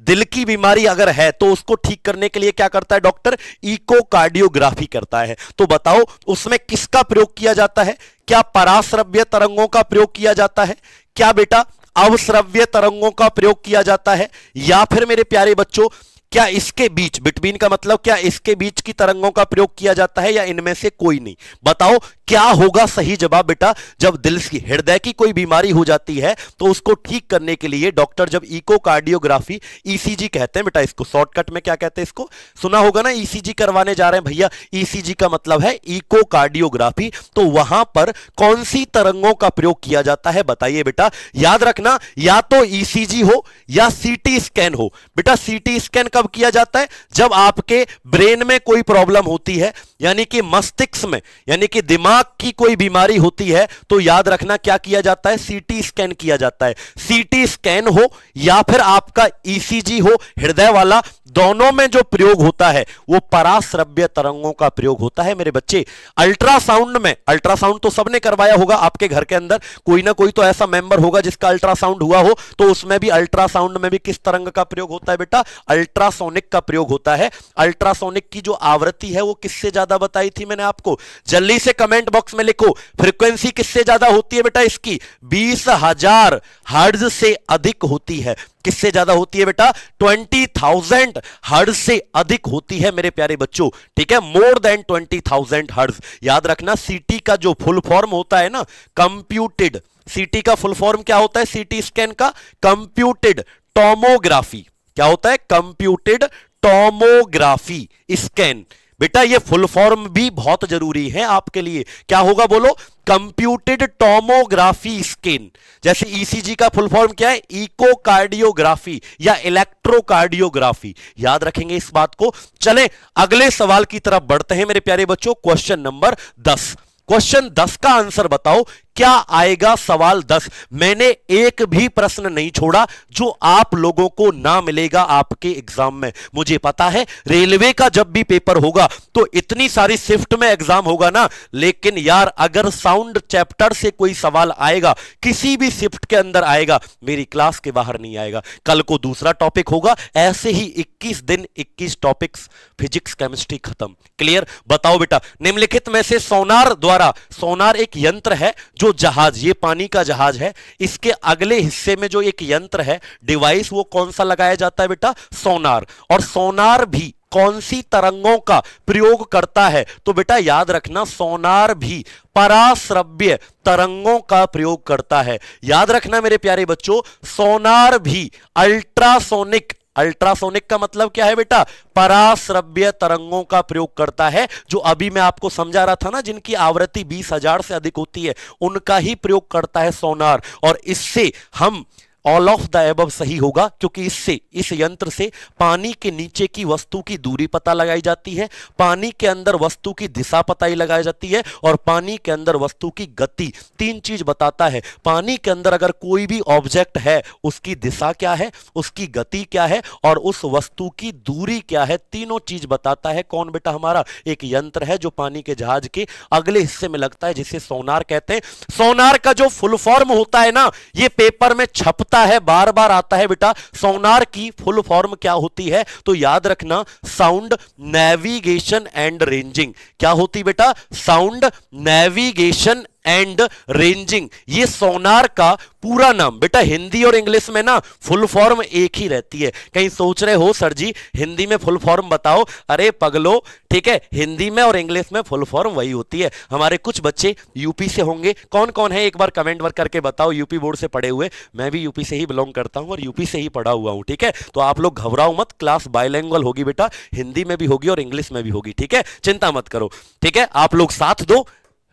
दिल की बीमारी अगर है तो उसको ठीक करने के लिए क्या करता है डॉक्टर इकोकार्डियोग्राफी करता है तो बताओ उसमें किसका प्रयोग किया जाता है क्या पराश्रव्य तरंगों का प्रयोग किया जाता है क्या बेटा अवश्रव्य तरंगों का प्रयोग किया जाता है या फिर मेरे प्यारे बच्चों क्या इसके बीच बिटवीन का मतलब क्या इसके बीच की तरंगों का प्रयोग किया जाता है या इनमें से कोई नहीं बताओ क्या होगा सही जवाब बेटा जब दिल की हृदय की कोई बीमारी हो जाती है तो उसको ठीक करने के लिए डॉक्टर जब इकोकार्डियोग्राफी ईसीजी e कहते हैं बेटा इसको शॉर्टकट में क्या कहते हैं इसको सुना होगा ना ईसीजी e करवाने जा रहे हैं भैया ईसीजी e का मतलब है इकोकार्डियोग्राफी तो वहां पर कौन सी तरंगों का प्रयोग किया जाता है बताइए बेटा याद रखना या तो ईसीजी हो या सीटी स्कैन हो बेटा सीटी स्कैन कब किया जाता है जब आपके ब्रेन में कोई प्रॉब्लम होती है यानी कि मस्तिष्क में यानी कि दिमाग दिमाग की कोई बीमारी होती है तो याद रखना क्या किया जाता है सीटी स्कैन किया जाता है सीटी स्कैन हो या फिर आपका ईसीजी e हो हृदय वाला दोनों में जो प्रयोग होता है वो पराश्रव्य तरंगों का प्रयोग होता है मेरे बच्चे अल्ट्रासाउंड में अल्ट्रासाउंड तो सबने करवाया होगा आपके घर के अंदर कोई ना कोई तो ऐसा मेंबर होगा जिसका अल्ट्रासाउंड हुआ हो तो उसमें भी अल्ट्रासाउंड में भी किस तरंग का प्रयोग होता है बेटा अल्ट्रासोनिक का प्रयोग होता है अल्ट्रासोनिक की जो आवृत्ति है वो किससे ज्यादा बताई थी मैंने आपको जल्दी से कमेंट बॉक्स में लिखो फ्रिक्वेंसी किससे ज्यादा होती है बेटा इसकी बीस हजार हर्ज से अधिक होती है किससे ज्यादा होती है बेटा ट्वेंटी थाउजेंड हर्ज से अधिक होती है मेरे प्यारे बच्चों ठीक है मोर देन ट्वेंटी थाउजेंड हर्ज याद रखना सीटी का जो फुल फॉर्म होता है ना कंप्यूटेड सीटी का फुल फॉर्म क्या होता है सीटी स्कैन का कंप्यूटेड टोमोग्राफी क्या होता है कंप्यूटेड टोमोग्राफी स्कैन बेटा ये फुल फॉर्म भी बहुत जरूरी है आपके लिए क्या होगा बोलो कंप्यूटेड टोमोग्राफी स्कैन जैसे ईसीजी e का फुल फॉर्म क्या है इकोकार्डियोग्राफी या इलेक्ट्रोकार्डियोग्राफी याद रखेंगे इस बात को चले अगले सवाल की तरफ बढ़ते हैं मेरे प्यारे बच्चों क्वेश्चन नंबर दस क्वेश्चन दस का आंसर बताओ क्या आएगा सवाल दस मैंने एक भी प्रश्न नहीं छोड़ा जो आप लोगों को ना मिलेगा आपके एग्जाम में मुझे पता है रेलवे का जब भी पेपर होगा तो इतनी सारी शिफ्ट में एग्जाम होगा ना लेकिन यार अगर साउंड चैप्टर से कोई सवाल आएगा किसी भी शिफ्ट के अंदर आएगा मेरी क्लास के बाहर नहीं आएगा कल को दूसरा टॉपिक होगा ऐसे ही इक्कीस दिन इक्कीस टॉपिक्स फिजिक्स केमिस्ट्री खत्म क्लियर बताओ बेटा निम्नलिखित में से सोनार द्वारा सोनार एक यंत्र है जो जहाज ये पानी का जहाज है इसके अगले हिस्से में जो एक यंत्र है डिवाइस वो कौन सा लगाया जाता है बेटा सोनार और सोनार भी कौन सी तरंगों का प्रयोग करता है तो बेटा याद रखना सोनार भी पराश्रव्य तरंगों का प्रयोग करता है याद रखना मेरे प्यारे बच्चों सोनार भी अल्ट्रासोनिक अल्ट्रासोनिक का मतलब क्या है बेटा पराश्रव्य तरंगों का प्रयोग करता है जो अभी मैं आपको समझा रहा था ना जिनकी आवृत्ति बीस हजार से अधिक होती है उनका ही प्रयोग करता है सोनार और इससे हम ऑल ऑफ द एब सही होगा क्योंकि इससे इस यंत्र से पानी के नीचे की वस्तु की दूरी पता लगाई जाती है पानी के अंदर वस्तु की दिशा पता ही लगाई जाती है और पानी के अंदर वस्तु की गति तीन चीज बताता है पानी के अंदर अगर कोई भी ऑब्जेक्ट है उसकी दिशा क्या है उसकी गति क्या है और उस वस्तु की दूरी क्या है तीनों चीज बताता है कौन बेटा हमारा एक यंत्र है जो पानी के जहाज के अगले हिस्से में लगता है जिसे सोनार कहते हैं सोनार का जो फुल फॉर्म होता है ना ये पेपर में छपता आता है बार बार आता है बेटा सोनार की फुल फॉर्म क्या होती है तो याद रखना साउंड नेविगेशन एंड रेंजिंग क्या होती बेटा साउंड नेविगेशन एंड रेंजिंग ये सोनार का पूरा नाम बेटा हिंदी और इंग्लिश में ना फुल फॉर्म एक ही रहती है कहीं सोच रहे हो सर जी हिंदी में फुल फॉर्म बताओ अरे पगलो ठीक है हिंदी में और इंग्लिश में फुल फॉर्म वही होती है हमारे कुछ बच्चे यूपी से होंगे कौन कौन है एक बार कमेंट वर्क करके बताओ यूपी बोर्ड से पढ़े हुए मैं भी यूपी से ही बिलोंग करता हूं और यूपी से ही पढ़ा हुआ हूं ठीक है तो आप लोग घबराओ मत क्लास बायलैंग्वल होगी बेटा हिंदी में भी होगी और इंग्लिश में भी होगी ठीक है चिंता मत करो ठीक है आप लोग साथ दो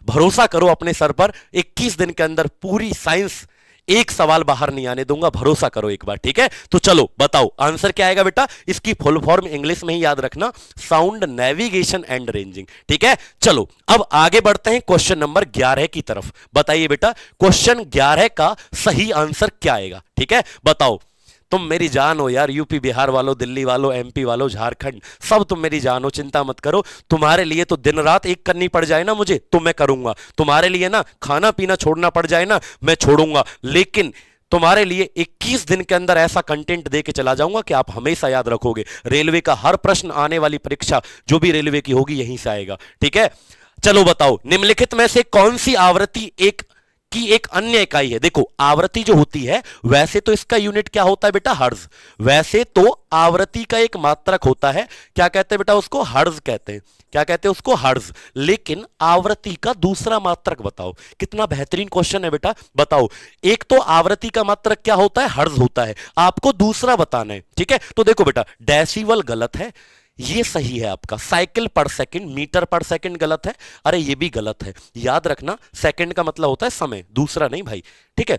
भरोसा करो अपने सर पर 21 दिन के अंदर पूरी साइंस एक सवाल बाहर नहीं आने दूंगा भरोसा करो एक बार ठीक है तो चलो बताओ आंसर क्या आएगा बेटा इसकी फुल फॉर्म इंग्लिश में ही याद रखना साउंड नेविगेशन एंड रेंजिंग ठीक है चलो अब आगे बढ़ते हैं क्वेश्चन नंबर ग्यारह की तरफ बताइए बेटा क्वेश्चन ग्यारह का सही आंसर क्या आएगा ठीक है बताओ तुम मेरी जान हो यार यूपी बिहार वालों दिल्ली वालों एमपी वालों झारखंड सब तुम मेरी जान हो चिंता मत करो तुम्हारे लिए तो दिन रात एक करनी पड़ जाए ना मुझे तो मैं करूंगा तुम्हारे लिए ना खाना पीना छोड़ना पड़ जाए ना मैं छोड़ूंगा लेकिन तुम्हारे लिए 21 दिन के अंदर ऐसा कंटेंट दे के चला जाऊंगा कि आप हमेशा याद रखोगे रेलवे का हर प्रश्न आने वाली परीक्षा जो भी रेलवे की होगी यहीं से आएगा ठीक है चलो बताओ निम्नलिखित में से कौन सी आवृत्ति एक की एक अन्य इकाई है देखो आवृत्ति जो होती है वैसे तो इसका यूनिट क्या होता है बेटा हर्ज वैसे तो आवृत्ति का एक मात्रक होता है क्या कहते हैं बेटा उसको हर्ज कहते हैं क्या कहते हैं उसको हर्ज लेकिन आवृत्ति का दूसरा मात्रक बताओ कितना बेहतरीन क्वेश्चन है बेटा बताओ एक तो आवृत्ति का मात्रक क्या होता है हर्ज होता है आपको दूसरा बताना है ठीक है तो देखो बेटा डेसिवल गलत है ये सही है आपका साइकिल पर सेकंड मीटर पर सेकंड गलत है अरे ये भी गलत है याद रखना सेकंड का मतलब होता है समय दूसरा नहीं भाई ठीक है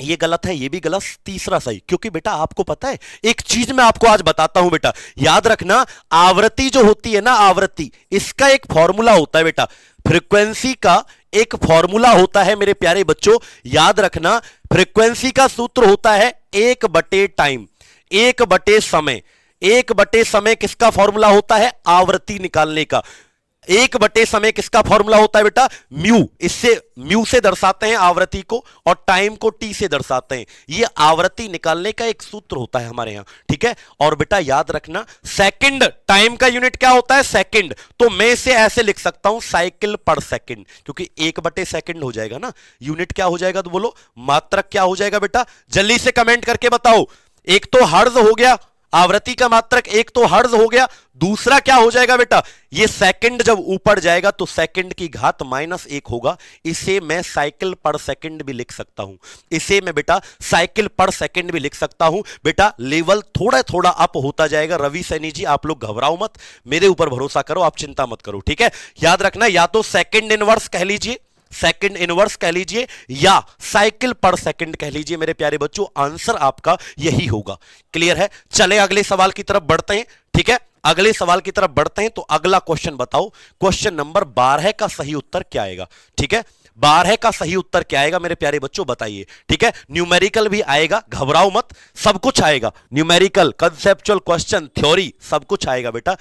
ये गलत है ये भी गलत तीसरा सही क्योंकि बेटा आपको पता है एक चीज मैं आपको आज बताता हूं बेटा याद रखना आवृत्ति जो होती है ना आवृत्ति इसका एक फॉर्मूला होता है बेटा फ्रीक्वेंसी का एक फॉर्मूला होता है मेरे प्यारे बच्चों याद रखना फ्रीक्वेंसी का सूत्र होता है एक बटे टाइम एक बटे समय एक बटे समय किसका फॉर्मूला होता है आवृत्ति निकालने का एक बटे समय किसका फॉर्मूला होता है बेटा म्यू इससे म्यू से दर्शाते हैं आवृत्ति को और टाइम को टी से दर्शाते हैं ये आवृत्ति निकालने का एक सूत्र होता है हमारे यहां ठीक है और बेटा याद रखना सेकंड टाइम का यूनिट क्या होता है सेकंड तो मैं इसे ऐसे लिख सकता हूं साइकिल पर सेकंड क्योंकि एक बटे सेकंड हो जाएगा ना यूनिट क्या हो जाएगा तो बोलो मात्र क्या हो जाएगा बेटा जल्दी से कमेंट करके बताओ एक तो हर्ज हो गया आवृत्ति का मात्रक एक तो हर्ज हो गया दूसरा क्या हो जाएगा बेटा ये सेकंड जब ऊपर जाएगा तो सेकंड की घात माइनस एक होगा इसे मैं साइकिल पर सेकंड भी लिख सकता हूं इसे मैं बेटा साइकिल पर सेकंड भी लिख सकता हूं बेटा लेवल थोड़ा थोड़ा अप होता जाएगा रवि सैनी जी आप लोग घबराओ मत मेरे ऊपर भरोसा करो आप चिंता मत करो ठीक है याद रखना या तो सेकंड इनवर्स कह लीजिए सेकंड इनवर्स कह लीजिए या साइकिल पर सेकंड कह लीजिए मेरे प्यारे बच्चों आंसर आपका यही होगा क्लियर है चले अगले सवाल की तरफ बढ़ते हैं ठीक है अगले सवाल की तरफ बढ़ते हैं तो अगला क्वेश्चन बताओ क्वेश्चन नंबर बारह का सही उत्तर क्या आएगा ठीक है बारह का सही उत्तर क्या आएगा मेरे प्यारे बच्चों बताइए ठीक है न्यूमेरिकल भी आएगा घबराओ मत सब कुछ आएगा न्यूमेरिकल कंसेप्चुअल क्वेश्चन थ्योरी सब कुछ आएगा बेटा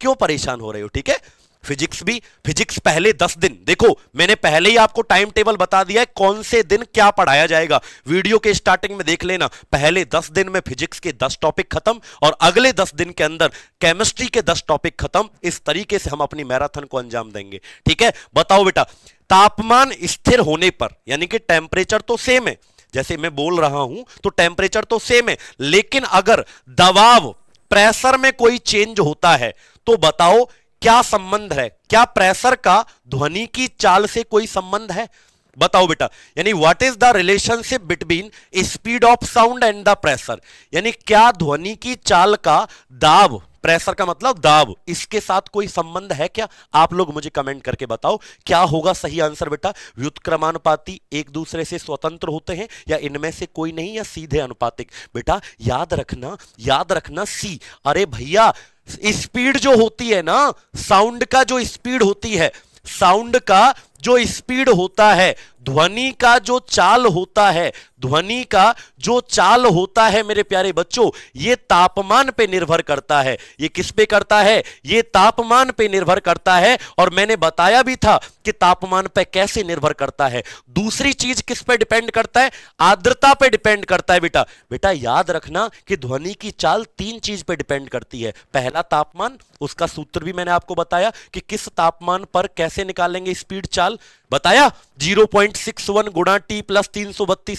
क्यों परेशान हो रहे हो ठीक है फिजिक्स भी फिजिक्स पहले दस दिन देखो मैंने पहले ही आपको टाइम टेबल बता दिया है कौन से दिन क्या पढ़ाया जाएगा वीडियो के स्टार्टिंग में देख लेना पहले दस दिन में फिजिक्स के दस टॉपिक खत्म और अगले दस दिन के अंदर केमिस्ट्री के दस टॉपिक खत्म इस तरीके से हम अपनी मैराथन को अंजाम देंगे ठीक है बताओ बेटा तापमान स्थिर होने पर यानी कि टेम्परेचर तो सेम है जैसे मैं बोल रहा हूं तो टेम्परेचर तो सेम है लेकिन अगर दबाव प्रेशर में कोई चेंज होता है तो बताओ क्या संबंध है क्या प्रेशर का ध्वनि की चाल से कोई संबंध है बताओ बेटा यानी what is the relationship between speed of sound and the pressure यानी क्या ध्वनि की चाल का दाब प्रेशर का मतलब दाब इसके साथ कोई संबंध है क्या आप लोग मुझे कमेंट करके बताओ क्या होगा सही आंसर बेटा व्युत्क्रमानुपाती एक दूसरे से स्वतंत्र होते हैं या इनमें से कोई नहीं या सीधे अनुपातिक बेटा याद रखना याद रखना सी अरे भैया स्पीड जो होती है ना साउंड का जो स्पीड होती है साउंड का जो स्पीड होता है ध्वनि का जो चाल होता है ध्वनि का जो चाल होता है मेरे प्यारे बच्चों ये तापमान पे निर्भर करता है ये किस पे करता है ये तापमान पे निर्भर करता है और मैंने बताया भी था कि तापमान पे कैसे निर्भर करता है दूसरी चीज किस पे डिपेंड करता है आर्द्रता पे डिपेंड करता है बेटा बेटा याद रखना कि ध्वनि की चाल तीन चीज पे डिपेंड करती है पहला तापमान उसका सूत्र भी मैंने आपको बताया कि किस तापमान पर कैसे निकालेंगे स्पीड चाल साल बताया 0.61 गुणा टी प्लस तीन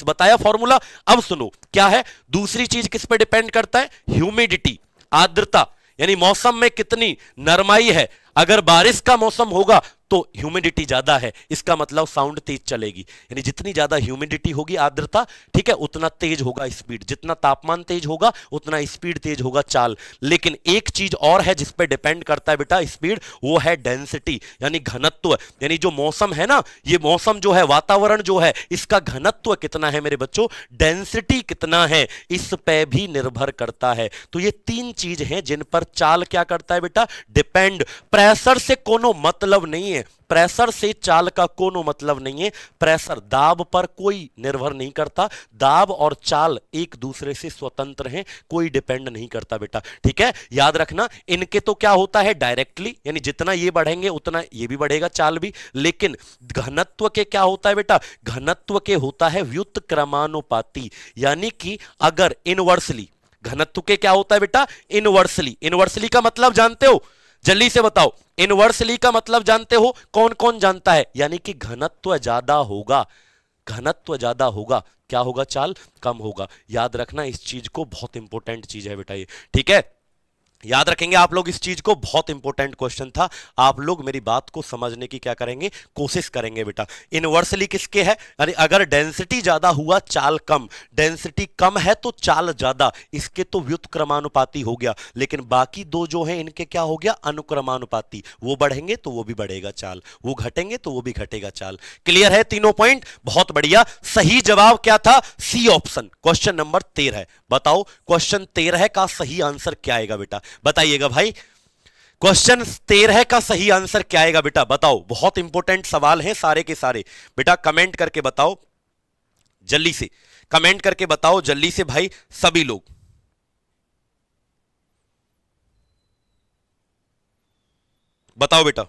बताया फॉर्मूला अब सुनो क्या है दूसरी चीज किस पर डिपेंड करता है ह्यूमिडिटी आर्द्रता यानी मौसम में कितनी नरमाई है अगर बारिश का मौसम होगा तो ह्यूमिडिटी ज़्यादा है इसका मतलब साउंड तेज चलेगी यानी जितनी ज़्यादा ह्यूमिडिटी होगी आर्द्रता ठीक है उतना तेज होगा स्पीड जितना तापमान तेज होगा उतना स्पीड तेज होगा चाल लेकिन एक चीज़ और है जिस पर डिपेंड करता है बेटा स्पीड वो है डेंसिटी यानी घनत्व यानी जो मौसम है ना ये मौसम जो है वातावरण जो है इसका घनत्व कितना है मेरे बच्चों डेंसिटी कितना है इस पर भी निर्भर करता है तो ये तीन चीज है जिन पर चाल क्या करता है बेटा डिपेंड प्रेशर से कोनो मतलब नहीं है प्रेशर से चाल का कोनो मतलब नहीं है प्रेशर दाब पर कोई निर्भर नहीं करता दाब और चाल एक दूसरे से स्वतंत्र हैं कोई डिपेंड नहीं करता बेटा ठीक है याद रखना इनके तो क्या होता है डायरेक्टली यानी जितना ये बढ़ेंगे उतना ये भी बढ़ेगा चाल भी लेकिन घनत्व के क्या होता है बेटा घनत्व के होता है व्युत क्रमानुपाती यानी कि अगर इनवर्सली घनत्व के क्या होता है बेटा इनवर्सली इनवर्सली का मतलब जानते हो जल्दी से बताओ इनवर्सली का मतलब जानते हो कौन कौन जानता है यानी कि घनत्व ज्यादा होगा घनत्व ज्यादा होगा क्या होगा चाल कम होगा याद रखना इस चीज को बहुत इंपॉर्टेंट चीज है बेटा ये ठीक है याद रखेंगे आप लोग इस चीज को बहुत इंपॉर्टेंट क्वेश्चन था आप लोग मेरी बात को समझने की क्या करेंगे कोशिश करेंगे बेटा इनवर्सली किसके है अरे अगर डेंसिटी ज्यादा हुआ चाल कम डेंसिटी कम है तो चाल ज्यादा इसके तो व्युतक्रमानुपाती हो गया लेकिन बाकी दो जो है इनके क्या हो गया अनुक्रमानुपाति वो बढ़ेंगे तो वो भी बढ़ेगा चाल वो घटेंगे तो वो भी घटेगा चाल क्लियर है तीनों पॉइंट बहुत बढ़िया सही जवाब क्या था सी ऑप्शन क्वेश्चन नंबर तेरह बताओ क्वेश्चन तेरह का सही आंसर क्या आएगा बेटा बताइएगा भाई क्वेश्चन तेरह का सही आंसर क्या आएगा बेटा बताओ बहुत इंपॉर्टेंट सवाल है सारे के सारे बेटा कमेंट करके बताओ जल्दी से कमेंट करके बताओ जल्दी से भाई सभी लोग बताओ बेटा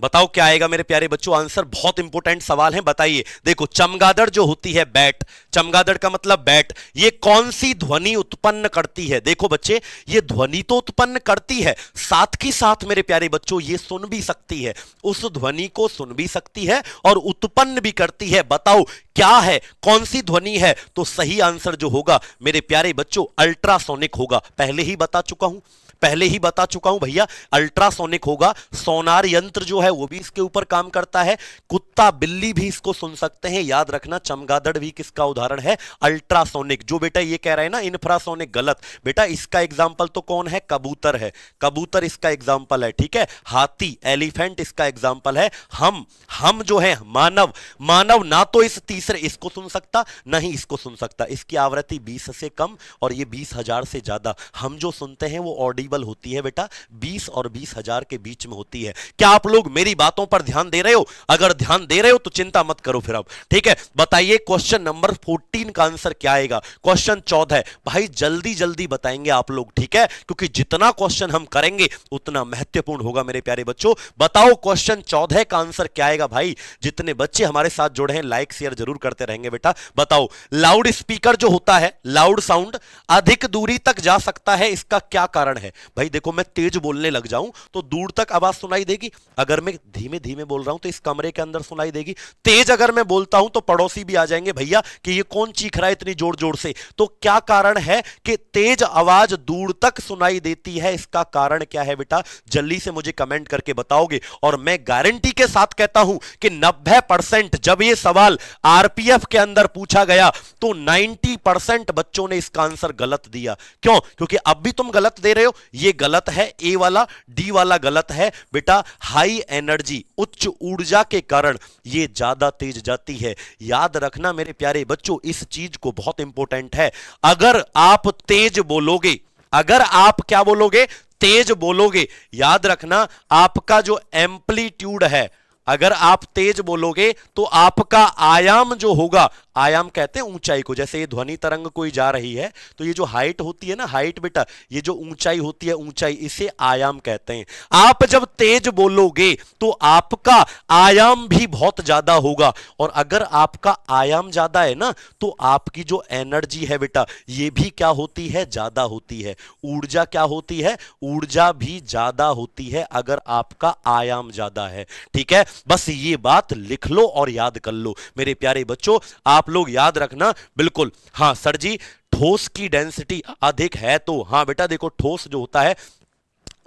बताओ क्या आएगा मेरे प्यारे बच्चों आंसर बहुत इंपॉर्टेंट सवाल है बताइए देखो चमगादड़ जो होती है बैट चमगादड़ का मतलब बैट ये कौन सी ध्वनि उत्पन्न करती है देखो बच्चे ये ध्वनि तो उत्पन्न करती है साथ ही साथ मेरे प्यारे बच्चों ये सुन भी सकती है उस ध्वनि को सुन भी सकती है और उत्पन्न भी करती है बताओ क्या है कौन सी ध्वनि है तो सही आंसर जो होगा मेरे प्यारे बच्चों अल्ट्रासोनिक होगा पहले ही बता चुका हूं पहले ही बता चुका हूं भैया अल्ट्रासोनिक होगा सोनार यंत्र जो है वो भी इसके ऊपर काम करता है कुत्ता बिल्ली भी इसको सुन सकते हैं याद रखना चमगादड़ भी किसका उदाहरण है अल्ट्रासोनिक जो बेटा ये कह रहे हैं ना इंफ्रासोनिक गलत बेटा इसका एग्जाम्पल तो कौन है कबूतर है कबूतर इसका एग्जाम्पल है ठीक है हाथी एलिफेंट इसका एग्जाम्पल है हम हम जो है मानव मानव ना तो इस तीसरे इसको सुन सकता ना ही इसको सुन सकता इसकी आवृत्ति बीस से कम और ये बीस हजार से ज्यादा हम जो सुनते हैं वो ऑडियो वैल्यूएबल होती है बेटा बीस और बीस हजार के बीच में होती है क्या आप लोग मेरी बातों पर ध्यान दे रहे हो अगर ध्यान दे रहे हो तो चिंता मत करो फिर आप ठीक है बताइए क्वेश्चन नंबर फोर्टीन का आंसर क्या आएगा क्वेश्चन चौदह भाई जल्दी जल्दी बताएंगे आप लोग ठीक है क्योंकि जितना क्वेश्चन हम करेंगे उतना महत्वपूर्ण होगा मेरे प्यारे बच्चों बताओ क्वेश्चन चौदह का आंसर क्या आएगा भाई जितने बच्चे हमारे साथ जुड़े हैं लाइक शेयर जरूर करते रहेंगे बेटा बताओ लाउड स्पीकर जो होता है लाउड साउंड अधिक दूरी तक जा सकता है इसका क्या कारण है भाई देखो मैं तेज बोलने लग जाऊं तो दूर तक आवाज सुनाई देगी अगर मैं धीमे धीमे बोल रहा हूं तो इस कमरे के अंदर सुनाई देगी तेज अगर मैं बोलता हूं तो पड़ोसी भी आ जाएंगे भैया कि ये कौन चीख रहा है इतनी जोर जोर से तो क्या कारण है कि तेज आवाज दूर तक सुनाई देती है इसका कारण क्या है बेटा जल्दी से मुझे कमेंट करके बताओगे और मैं गारंटी के साथ कहता हूं कि नब्बे जब ये सवाल आरपीएफ के अंदर पूछा गया तो नाइनटी बच्चों ने इसका आंसर गलत दिया क्यों क्योंकि अब भी तुम गलत दे रहे हो ये गलत है ए वाला डी वाला गलत है बेटा हाई एनर्जी उच्च ऊर्जा के कारण ये ज्यादा तेज जाती है याद रखना मेरे प्यारे बच्चों इस चीज को बहुत इंपॉर्टेंट है अगर आप तेज बोलोगे अगर आप क्या बोलोगे तेज बोलोगे याद रखना आपका जो एम्पलीट्यूड है अगर आप तेज बोलोगे तो आपका आयाम जो होगा आयाम कहते हैं ऊंचाई को जैसे ये ध्वनि तरंग कोई जा रही है तो ये जो हाइट होती है ना हाइट बेटा ये जो ऊंचाई होती है ऊंचाई इसे आयाम कहते हैं आप जब तेज बोलोगे तो आपका आयाम भी बहुत ज्यादा होगा और अगर आपका आयाम ज्यादा है ना तो आपकी जो एनर्जी है बेटा ये भी क्या होती है ज्यादा होती है ऊर्जा क्या होती है ऊर्जा भी ज्यादा होती है अगर आपका आयाम ज्यादा है ठीक है बस ये बात लिख लो और याद कर लो मेरे प्यारे बच्चों आप लोग याद रखना बिल्कुल हाँ सर जी ठोस की डेंसिटी अधिक है तो हाँ बेटा देखो ठोस जो होता है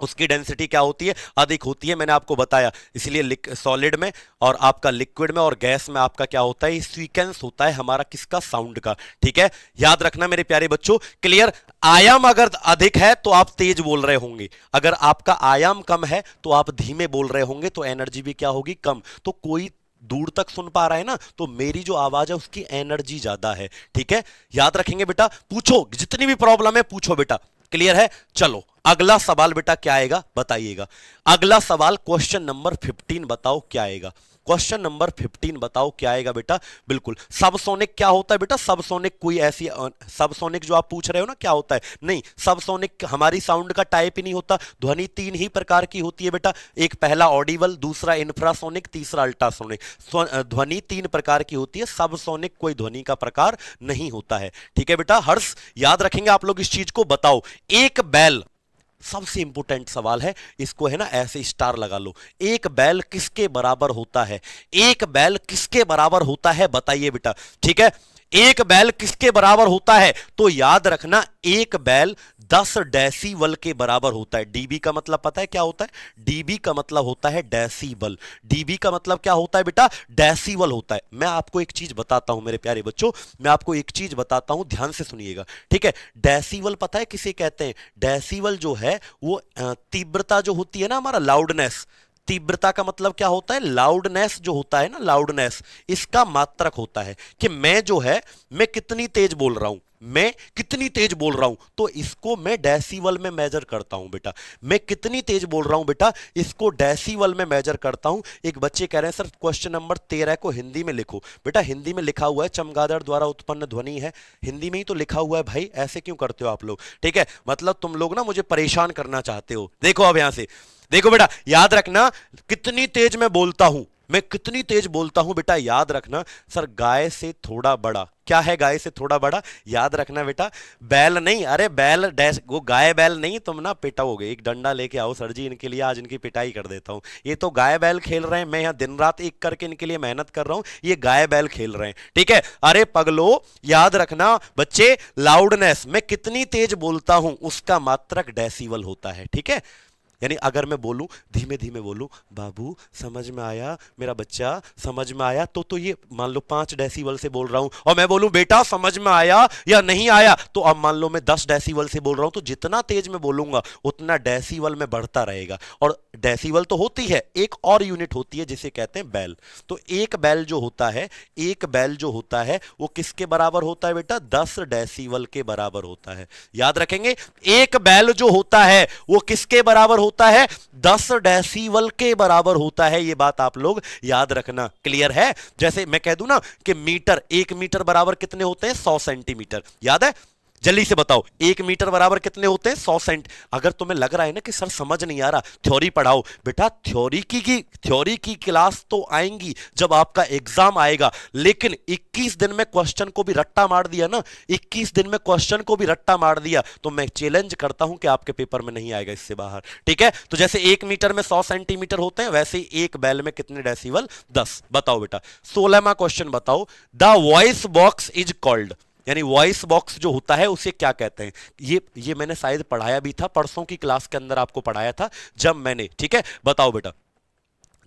उसकी डेंसिटी क्या होती है अधिक होती है मैंने आपको बताया इसलिए सॉलिड में और आपका लिक्विड में और गैस में आपका क्या होता है सीक्वेंस होता है हमारा किसका साउंड का ठीक है याद रखना मेरे प्यारे बच्चों क्लियर आयाम अगर अधिक है तो आप तेज बोल रहे होंगे अगर आपका आयाम कम है तो आप धीमे बोल रहे होंगे तो एनर्जी भी क्या होगी कम तो कोई दूर तक सुन पा रहा है ना तो मेरी जो आवाज है उसकी एनर्जी ज्यादा है ठीक है याद रखेंगे बेटा पूछो जितनी भी प्रॉब्लम है पूछो बेटा क्लियर है चलो अगला सवाल बेटा क्या आएगा बताइएगा अगला सवाल क्वेश्चन नंबर 15 बताओ क्या आएगा क्वेश्चन नंबर 15 बताओ क्या आएगा बेटा बिल्कुल सबसोनिक क्या होता है बेटा सबसोनिक कोई ऐसी सबसोनिक जो आप पूछ रहे हो ना क्या होता है नहीं सबसोनिक हमारी साउंड का टाइप ही नहीं होता ध्वनि तीन ही प्रकार की होती है बेटा एक पहला ऑडिबल दूसरा इंफ्रासोनिक तीसरा अल्ट्रासोनिक ध्वनि तीन प्रकार की होती है सबसोनिक कोई ध्वनि का प्रकार नहीं होता है ठीक है बेटा हर्ष याद रखेंगे आप लोग इस चीज को बताओ एक बैल सबसे इंपोर्टेंट सवाल है इसको है ना ऐसे स्टार लगा लो एक बैल किसके बराबर होता है एक बैल किसके बराबर होता है बताइए बेटा ठीक है एक बैल किसके बराबर होता है तो याद रखना एक बैल दस डेसीबल के बराबर होता है डीबी का मतलब पता है क्या होता है डीबी का मतलब होता है डेसीबल डीबी का मतलब क्या होता है बेटा डेसीबल होता है मैं आपको एक चीज बताता हूं मेरे प्यारे बच्चों मैं आपको एक चीज बताता हूं ध्यान से सुनिएगा ठीक है डेसीबल पता है किसे कहते हैं डेसीबल जो है वो तीव्रता जो होती है ना हमारा लाउडनेस तीव्रता का मतलब क्या होता है लाउडनेस जो होता है ना लाउडनेस इसका मात्रक होता है कि मैं जो है मैं कितनी तेज बोल रहा हूं मैं कितनी तेज बोल रहा हूं तो इसको मैं डेसीवल में मेजर करता हूं बेटा मैं कितनी तेज बोल रहा हूं बेटा इसको डेसीवल में मेजर करता हूं एक बच्चे कह रहे हैं सर क्वेश्चन नंबर तेरह को हिंदी में लिखो बेटा हिंदी में लिखा हुआ है चमगादड़ द्वारा उत्पन्न ध्वनि है हिंदी में ही तो लिखा हुआ है भाई ऐसे क्यों करते हो आप लोग ठीक है मतलब तुम लोग ना मुझे परेशान करना चाहते हो देखो अब यहां से देखो बेटा याद रखना कितनी तेज मैं बोलता हूं मैं कितनी तेज बोलता हूं बेटा याद रखना सर गाय से थोड़ा बड़ा क्या है गाय से थोड़ा बड़ा याद रखना बेटा बैल नहीं अरे बैल डैश वो गाय बैल नहीं तुम ना पिटाओगे एक डंडा लेके आओ सर जी इनके लिए आज इनकी पिटाई कर देता हूं ये तो गाय बैल खेल रहे हैं मैं यहाँ दिन रात एक करके इनके लिए मेहनत कर रहा हूं ये गाय बैल खेल रहे हैं ठीक है अरे पगलो याद रखना बच्चे लाउडनेस मैं कितनी तेज बोलता हूं उसका मात्रक डेसीवल होता है ठीक है यानी अगर मैं बोलूँ धीमे धीमे बोलूँ बाबू समझ में आया मेरा बच्चा समझ में आया तो तो ये मान लो पांच डेसीवल से बोल रहा हूँ और मैं बोलूँ बेटा समझ में आया या नहीं आया तो अब मान लो मैं दस डेसीवल से बोल रहा हूँ तो जितना तेज मैं बोलूँगा उतना डेसीवल में बढ़ता रहेगा और डेसीवल तो होती है एक और यूनिट होती है जिसे कहते हैं बैल तो एक बैल जो होता है एक बैल जो होता है वो किसके बराबर होता है बेटा दस डेसीवल के बराबर होता है याद रखेंगे एक बैल जो होता है वो किसके बराबर होता होता है दस डेसीवल के बराबर होता है ये बात आप लोग याद रखना क्लियर है जैसे मैं कह दू ना कि मीटर एक मीटर बराबर कितने होते हैं सौ सेंटीमीटर याद है जल्दी से बताओ एक मीटर बराबर कितने होते हैं सौ सेंट अगर तुम्हें लग रहा है ना कि सर समझ नहीं आ रहा थ्योरी पढ़ाओ बेटा थ्योरी की, की थ्योरी की क्लास तो आएंगी जब आपका एग्जाम आएगा लेकिन 21 दिन में क्वेश्चन को भी रट्टा मार दिया ना 21 दिन में क्वेश्चन को भी रट्टा मार दिया तो मैं चैलेंज करता हूं कि आपके पेपर में नहीं आएगा इससे बाहर ठीक है तो जैसे एक मीटर में सौ सेंटीमीटर होते हैं वैसे ही एक बैल में कितने डेसीवल दस बताओ बेटा सोलहवा क्वेश्चन बताओ the voice box is called यानी वॉइस बॉक्स जो होता है उसे क्या कहते हैं ये ये मैंने शायद पढ़ाया भी था परसों की क्लास के अंदर आपको पढ़ाया था जब मैंने ठीक है बताओ बेटा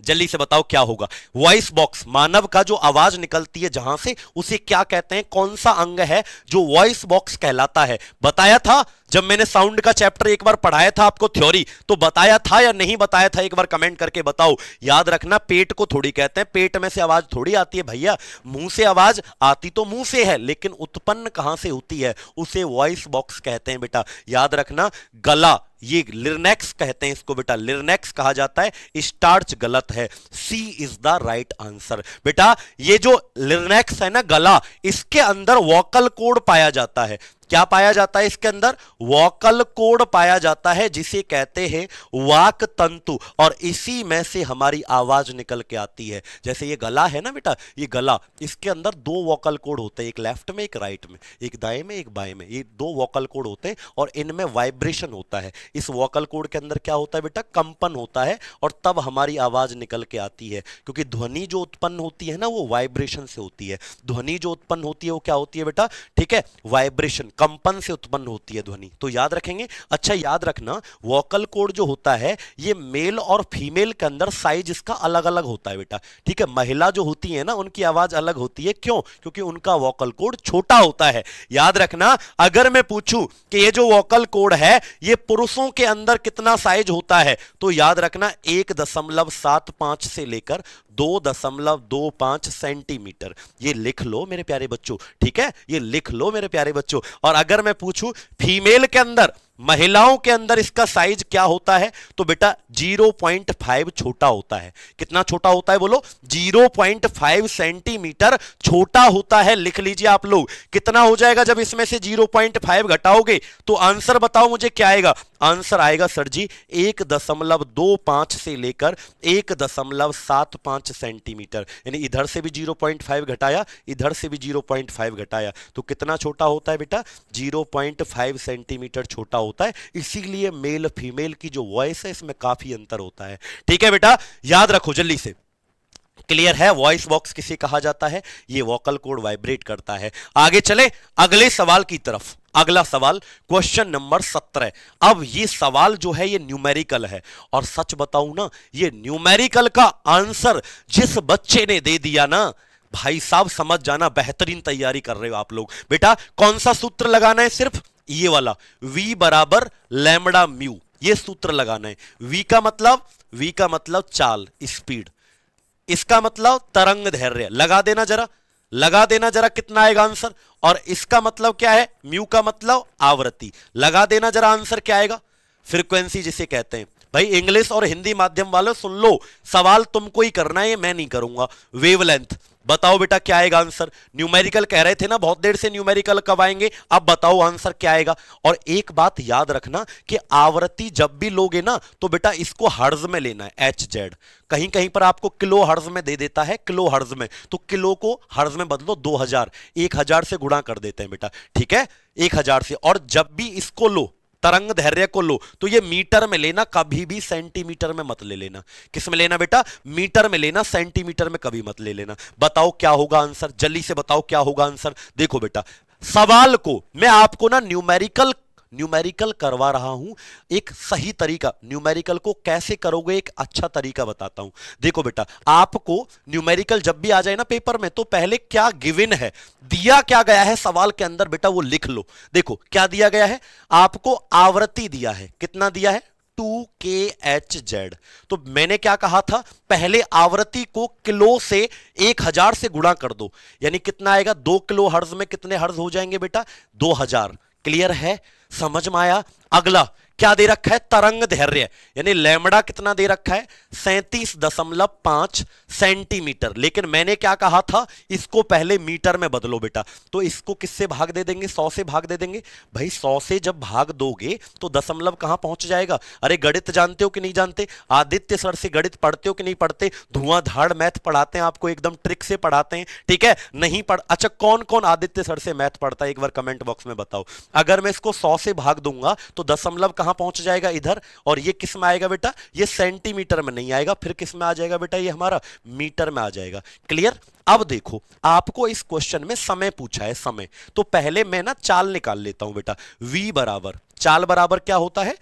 जल्दी से बताओ क्या होगा वॉइस बॉक्स मानव का जो आवाज निकलती है जहां से उसे क्या कहते हैं कौन सा अंग है जो वॉइस बॉक्स कहलाता है बताया था जब मैंने साउंड का चैप्टर एक बार पढ़ाया था आपको थ्योरी तो बताया था या नहीं बताया था एक बार कमेंट करके बताओ याद रखना पेट को थोड़ी कहते हैं पेट में से आवाज थोड़ी आती है भैया मुंह से आवाज आती तो मुंह से है लेकिन उत्पन्न कहां से होती है उसे वॉइस बॉक्स कहते हैं बेटा याद रखना गला ये लिरनेक्स कहते हैं इसको बेटा लिरनेक्स कहा जाता है स्टार्च गलत है C is the right answer बेटा ये जो लिरनेक्स है ना गला इसके अंदर वॉकल कोड पाया जाता है क्या पाया जाता है इसके अंदर वॉकल कोड पाया जाता है जिसे कहते हैं वाक तंतु और इसी में से हमारी आवाज निकल के आती है जैसे ये गला है ना बेटा ये गला इसके अंदर दो वॉकल कोड होते हैं एक लेफ्ट में एक राइट में एक दाएं में एक बाएं में ये दो वॉकल कोड होते हैं और इनमें वाइब्रेशन होता है इस वॉकल कोड के अंदर क्या होता है बेटा कंपन होता है और तब हमारी आवाज निकल के आती है क्योंकि ध्वनि जो उत्पन्न होती है ना वो वाइब्रेशन से होती है ध्वनि जो उत्पन्न होती है वो क्या होती है बेटा ठीक है वाइब्रेशन कंपन से उत्पन्न होती है ध्वनि तो याद रखेंगे अच्छा याद रखना वोकल कोड जो होता है ये मेल और फीमेल के अंदर साइज इसका अलग अलग होता है बेटा ठीक है महिला जो होती है ना उनकी आवाज अलग होती है क्यों क्योंकि उनका वोकल कोड छोटा होता है याद रखना अगर मैं पूछूं कि ये जो वोकल कोड है ये पुरुषों के अंदर कितना साइज होता है तो याद रखना एक दशमलव सात पांच से लेकर दो दशमलव दो पांच सेंटीमीटर ये लिख लो मेरे प्यारे बच्चों ठीक है ये लिख लो मेरे प्यारे बच्चों और अगर मैं पूछूं फीमेल के अंदर महिलाओं के अंदर इसका साइज क्या होता है तो बेटा 0.5 छोटा होता है कितना छोटा होता है बोलो 0.5 सेंटीमीटर छोटा होता है लिख लीजिए आप लोग कितना हो जाएगा जब इसमें से 0.5 घटाओगे तो आंसर बताओ मुझे क्या आएगा आंसर आएगा सर जी एक दशमलव दो पांच से लेकर एक दशमलव सात पांच सेंटीमीटर यानी इधर से भी 0.5 घटाया इधर से भी 0.5 घटाया तो कितना छोटा होता है बेटा 0.5 सेंटीमीटर छोटा होता है इसीलिए मेल फीमेल की जो वॉइस है इसमें काफी अंतर होता है ठीक है बेटा याद रखो जल्दी से क्लियर है वॉइस बॉक्स किसे कहा जाता है ये वोकल कोड वाइब्रेट करता है आगे चले अगले सवाल की तरफ अगला सवाल क्वेश्चन नंबर सत्रह अब ये सवाल जो है ये न्यूमेरिकल है और सच बताऊं ना ये न्यूमेरिकल का आंसर जिस बच्चे ने दे दिया ना भाई साहब समझ जाना बेहतरीन तैयारी कर रहे हो आप लोग बेटा कौन सा सूत्र लगाना है सिर्फ ये वाला v बराबर लैमडा म्यू ये सूत्र लगाना है v का मतलब v का मतलब चाल स्पीड इसका मतलब तरंग धैर्य लगा देना जरा लगा देना जरा कितना आएगा आंसर और इसका मतलब क्या है म्यू का मतलब आवृत्ति लगा देना जरा आंसर क्या आएगा फ्रिक्वेंसी जिसे कहते हैं भाई इंग्लिश और हिंदी माध्यम वाले सुन लो सवाल तुमको ही करना है मैं नहीं करूंगा वेवलेंथ बताओ बेटा क्या आएगा आंसर न्यूमेरिकल कह रहे थे ना बहुत देर से न्यूमेरिकल कब आएंगे अब बताओ आंसर क्या आएगा और एक बात याद रखना कि आवृत्ति जब भी लोगे ना तो बेटा इसको हर्ज में लेना है एच जेड कहीं कहीं पर आपको किलो हर्ज में दे देता है किलो हर्ज में तो किलो को हर्ज में बदलो दो हजार एक हजार से गुणा कर देते हैं बेटा ठीक है एक हजार से और जब भी इसको लो तरंग धैर्य को लो तो ये मीटर में लेना कभी भी सेंटीमीटर में मत ले लेना किस में लेना बेटा मीटर में लेना सेंटीमीटर में कभी मत ले लेना बताओ क्या होगा आंसर जल्दी से बताओ क्या होगा आंसर देखो बेटा सवाल को मैं आपको ना न्यूमेरिकल न्यूमेरिकल करवा रहा हूं एक सही तरीका न्यूमेरिकल को कैसे करोगे एक अच्छा तरीका बताता हूं देखो बेटा आपको न्यूमेरिकल जब भी आ जाए ना पेपर में तो पहले क्या गिविन है दिया क्या गया है सवाल के अंदर बेटा वो लिख लो देखो क्या दिया गया है आपको आवृत्ति दिया है कितना दिया है टू के एच जेड तो मैंने क्या कहा था पहले आवृत्ति को किलो से 1000 से गुणा कर दो यानी कितना आएगा दो किलो हर्ज में कितने हर्ज हो जाएंगे बेटा 2000 क्लियर है समझ में आया अगला क्या दे रखा है तरंग धैर्य यानी लेमड़ा कितना दे रखा है सैंतीस दशमलव पांच सेंटीमीटर लेकिन मैंने क्या कहा था इसको पहले मीटर में बदलो बेटा तो इसको किससे भाग दे देंगे सौ से भाग दे देंगे भाई सौ से जब भाग दोगे तो दशमलव कहां पहुंच जाएगा अरे गणित जानते हो कि नहीं जानते आदित्य सर से गणित पढ़ते हो कि नहीं पढ़ते धुआंधाड़ मैथ पढ़ाते हैं आपको एकदम ट्रिक से पढ़ाते हैं ठीक है नहीं पढ़ अच्छा कौन कौन आदित्य सर से मैथ पढ़ता है एक बार कमेंट बॉक्स में बताओ अगर मैं इसको सौ से भाग दूंगा तो दशमलव कहां पहुंच जाएगा इधर और ये किस में आएगा बेटा ये सेंटीमीटर में नहीं आएगा फिर किस में आ जाएगा बेटा ये हमारा मीटर में आ जाएगा क्लियर अब देखो आपको इस क्वेश्चन में समय पूछा है समय तो पहले मैं ना चाल निकाल लेता हूं बेटा v बराबर चाल बराबर क्या होता है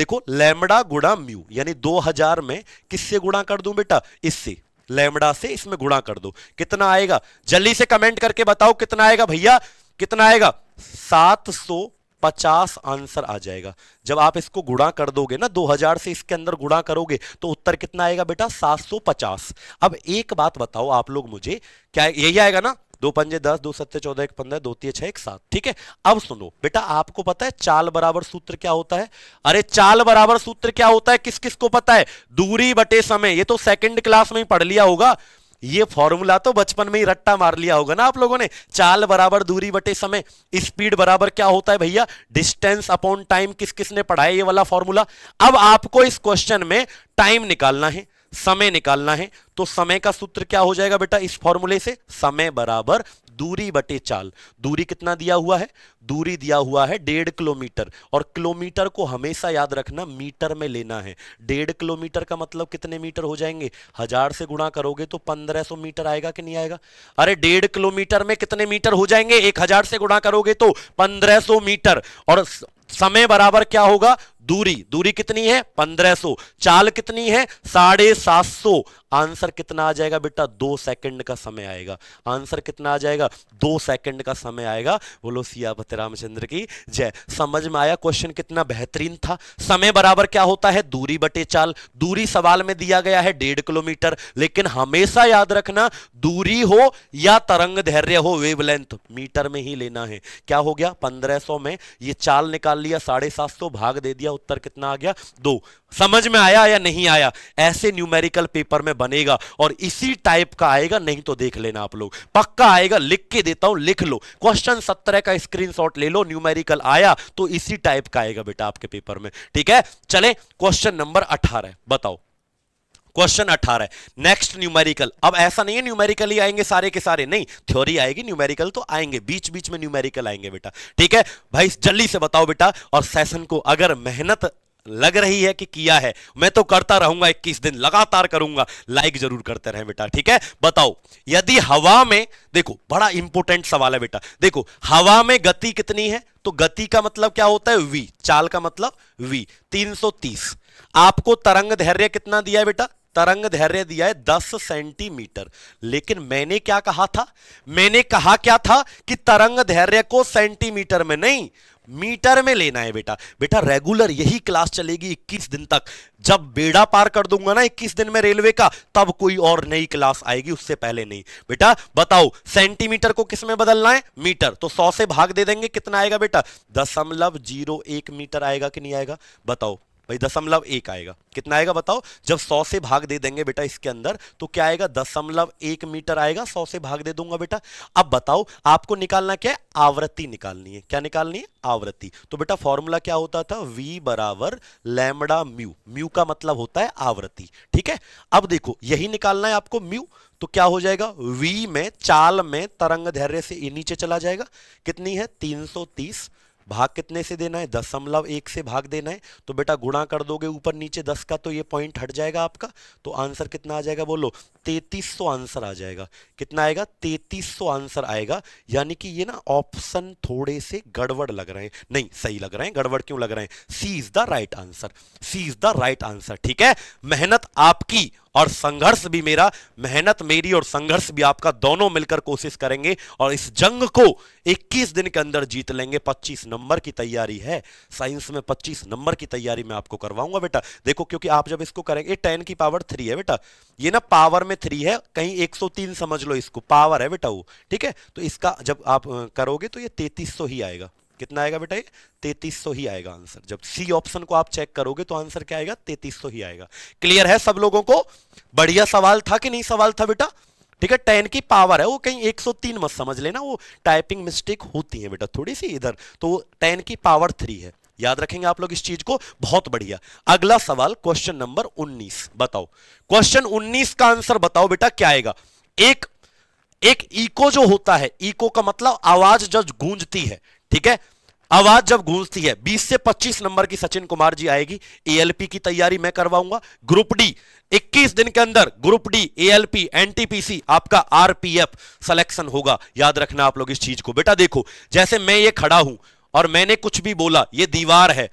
देखो लेमड़ा गुणा म्यू यानी 2000 में किससे गुणा कर दूं बेटा इससे लेमड़ा से इसमें गुणा कर दो कितना आएगा जल्दी से कमेंट करके बताओ कितना आएगा भैया कितना आएगा सात सौ पचास आंसर आ जाएगा जब आप इसको गुणा कर दोगे ना 2000 से इसके अंदर गुणा करोगे तो उत्तर कितना आएगा बेटा 750 अब एक बात बताओ आप लोग मुझे क्या यही आएगा ना दो पंजे दस दो सत्य चौदह एक पंद्रह दो तीय छह एक सात ठीक है अब सुनो बेटा आपको पता है चाल बराबर सूत्र क्या होता है अरे चाल बराबर सूत्र क्या होता है किस किस को पता है दूरी बटे समय ये तो सेकंड क्लास में ही पढ़ लिया होगा ये फॉर्मूला तो बचपन में ही रट्टा मार लिया होगा ना आप लोगों ने चाल बराबर दूरी बटे समय स्पीड बराबर क्या होता है भैया डिस्टेंस अपॉन टाइम किस किस ने पढ़ाया ये वाला फॉर्मूला अब आपको इस क्वेश्चन में टाइम निकालना है समय निकालना है तो समय का सूत्र क्या हो जाएगा बेटा इस फॉर्मूले से समय बराबर दूरी बटे चाल दूरी कितना दिया हुआ है दूरी दिया हुआ है डेढ़ किलोमीटर और किलोमीटर को हमेशा याद रखना मीटर में लेना है डेढ़ किलोमीटर का मतलब कितने मीटर हो जाएंगे हजार से गुणा करोगे तो पंद्रह सौ मीटर आएगा कि नहीं आएगा अरे डेढ़ किलोमीटर में कितने मीटर हो जाएंगे एक हजार से गुणा करोगे तो पंद्रह सौ मीटर और समय बराबर क्या होगा दूरी दूरी कितनी है 1500 चाल कितनी है साढ़े सात सौ आंसर कितना आ जाएगा बेटा दो सेकंड का समय आएगा आंसर कितना आ जाएगा दो सेकंड का समय आएगा बोलो सियापति रामचंद्र की जय समझ में आया क्वेश्चन कितना बेहतरीन था समय बराबर क्या होता है दूरी बटे चाल दूरी सवाल में दिया गया है डेढ़ किलोमीटर लेकिन हमेशा याद रखना दूरी हो या तरंग धैर्य हो वेव मीटर में ही लेना है क्या हो गया पंद्रह में ये चाल निकाल लिया साढ़े भाग दे दिया उत्तर कितना आ गया दो समझ में आया या नहीं आया ऐसे न्यूमेरिकल पेपर में बनेगा और इसी टाइप का आएगा नहीं तो देख लेना आप लोग पक्का आएगा लिख के देता हूं लिख लो क्वेश्चन सत्रह का स्क्रीनशॉट ले लो न्यूमेरिकल आया तो इसी टाइप का आएगा बेटा आपके पेपर में ठीक है चले क्वेश्चन नंबर अठारह बताओ क्वेश्चन अठारह नेक्स्ट न्यूमेरिकल अब ऐसा नहीं है न्यूमेरिकल ही आएंगे सारे के सारे नहीं थ्योरी आएगी न्यूमेरिकल तो आएंगे बीच बीच में न्यूमेरिकल आएंगे बेटा ठीक है भाई जल्दी से बताओ बेटा और सेशन को अगर मेहनत लग रही है कि किया है मैं तो करता रहूंगा 21 दिन लगातार करूंगा लाइक जरूर करते रहे बेटा ठीक है बताओ यदि हवा में देखो बड़ा इंपॉर्टेंट सवाल है बेटा देखो हवा में गति कितनी है तो गति का मतलब क्या होता है वी चाल का मतलब वी 330 आपको तरंग धैर्य कितना दिया है बेटा तरंग धैर्य दिया है 10 सेंटीमीटर लेकिन मैंने क्या कहा था मैंने कहा क्या था कि तरंग धैर्य को सेंटीमीटर में नहीं मीटर में लेना है बेटा बेटा रेगुलर यही क्लास चलेगी 21 दिन तक जब बेड़ा पार कर दूंगा ना 21 दिन में रेलवे का तब कोई और नई क्लास आएगी उससे पहले नहीं बेटा बताओ सेंटीमीटर को किस में बदलना है मीटर तो 100 से भाग दे देंगे कितना आएगा बेटा दशमलव जीरो एक मीटर आएगा कि नहीं आएगा बताओ भाई दशमलव एक आएगा कितना आएगा बताओ जब सौ से भाग दे देंगे बेटा इसके अंदर तो क्या आएगा दशमलव एक मीटर आएगा सौ से भाग दे दूंगा बेटा अब बताओ आपको निकालना क्या है आवृत्ति निकालनी है क्या निकालनी है आवृत्ति तो बेटा फॉर्मूला क्या होता था वी बराबर लैमडा म्यू म्यू का मतलब होता है आवृत्ति ठीक है अब देखो यही निकालना है आपको म्यू तो क्या हो जाएगा v में चाल में तरंग धैर्य से नीचे चला जाएगा कितनी है 330 भाग कितने से देना है दशमलव एक से भाग देना है तो बेटा गुणा कर दोगे ऊपर नीचे दस का तो ये पॉइंट हट जाएगा आपका तो आंसर कितना आ जाएगा बोलो तैतीस सौ आंसर आ जाएगा कितना आएगा तैतीस सौ आंसर आएगा यानी कि ये ना ऑप्शन थोड़े से गड़बड़ लग रहे हैं नहीं सही लग रहे हैं गड़बड़ क्यों लग रहे हैं C is the right answer C is the right answer ठीक है मेहनत आपकी और संघर्ष भी मेरा मेहनत मेरी और संघर्ष भी आपका दोनों मिलकर कोशिश करेंगे और इस जंग को 21 दिन के अंदर जीत लेंगे 25 नंबर की तैयारी है साइंस में 25 नंबर की तैयारी मैं आपको करवाऊंगा बेटा देखो क्योंकि आप जब इसको करेंगे टेन की पावर थ्री है बेटा ये ना पावर में थ्री है कहीं एक समझ लो इसको पावर है बेटा वो ठीक है तो इसका जब आप करोगे तो ये तैतीस ही आएगा कितना आएगा बेटा ये तैतीस ही आएगा आंसर जब सी ऑप्शन को आप चेक करोगे तो आंसर क्या आएगा तैतीस ही आएगा क्लियर है सब लोगों को बढ़िया सवाल था कि नहीं सवाल था बेटा ठीक है टेन की पावर है वो कहीं 103 मत समझ लेना वो टाइपिंग मिस्टेक होती है बेटा थोड़ी सी इधर तो टेन की पावर थ्री है याद रखेंगे आप लोग इस चीज को बहुत बढ़िया अगला सवाल क्वेश्चन नंबर 19 बताओ क्वेश्चन 19 का आंसर बताओ बेटा क्या आएगा एक एक इको जो होता है इको का मतलब आवाज जब गूंजती है ठीक है आवाज जब गूंजती है 20 से 25 नंबर की सचिन कुमार जी आएगी एएलपी की तैयारी मैं करवाऊंगा ग्रुप डी 21 दिन के अंदर ग्रुप डी एएलपी एनटीपीसी आपका आरपीएफ सिलेक्शन होगा याद रखना आप लोग इस चीज को बेटा देखो जैसे मैं ये खड़ा हूं और मैंने कुछ भी बोला ये दीवार है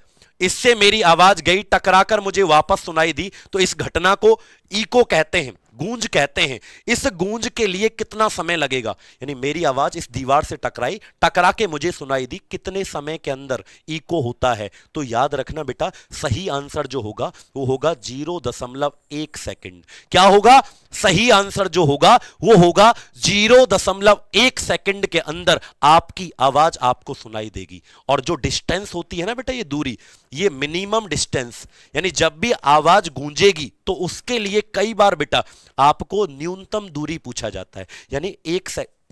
इससे मेरी आवाज गई टकराकर मुझे वापस सुनाई दी तो इस घटना को इको कहते हैं गूंज कहते हैं इस गूंज के लिए कितना समय लगेगा यानी मेरी आवाज इस दीवार से टकराई टकरा के मुझे सुनाई दी कितने समय के अंदर इको होता है तो याद रखना बेटा सही आंसर जो होगा वो होगा जीरो दशमलव एक सेकेंड क्या होगा सही आंसर जो होगा वो होगा जीरो दशमलव एक सेकेंड के अंदर आपकी आवाज आपको सुनाई देगी और जो डिस्टेंस होती है ना बेटा ये दूरी ये मिनिमम डिस्टेंस यानी जब भी आवाज गूंजेगी तो उसके लिए कई बार बेटा आपको न्यूनतम दूरी पूछा जाता है यानी एक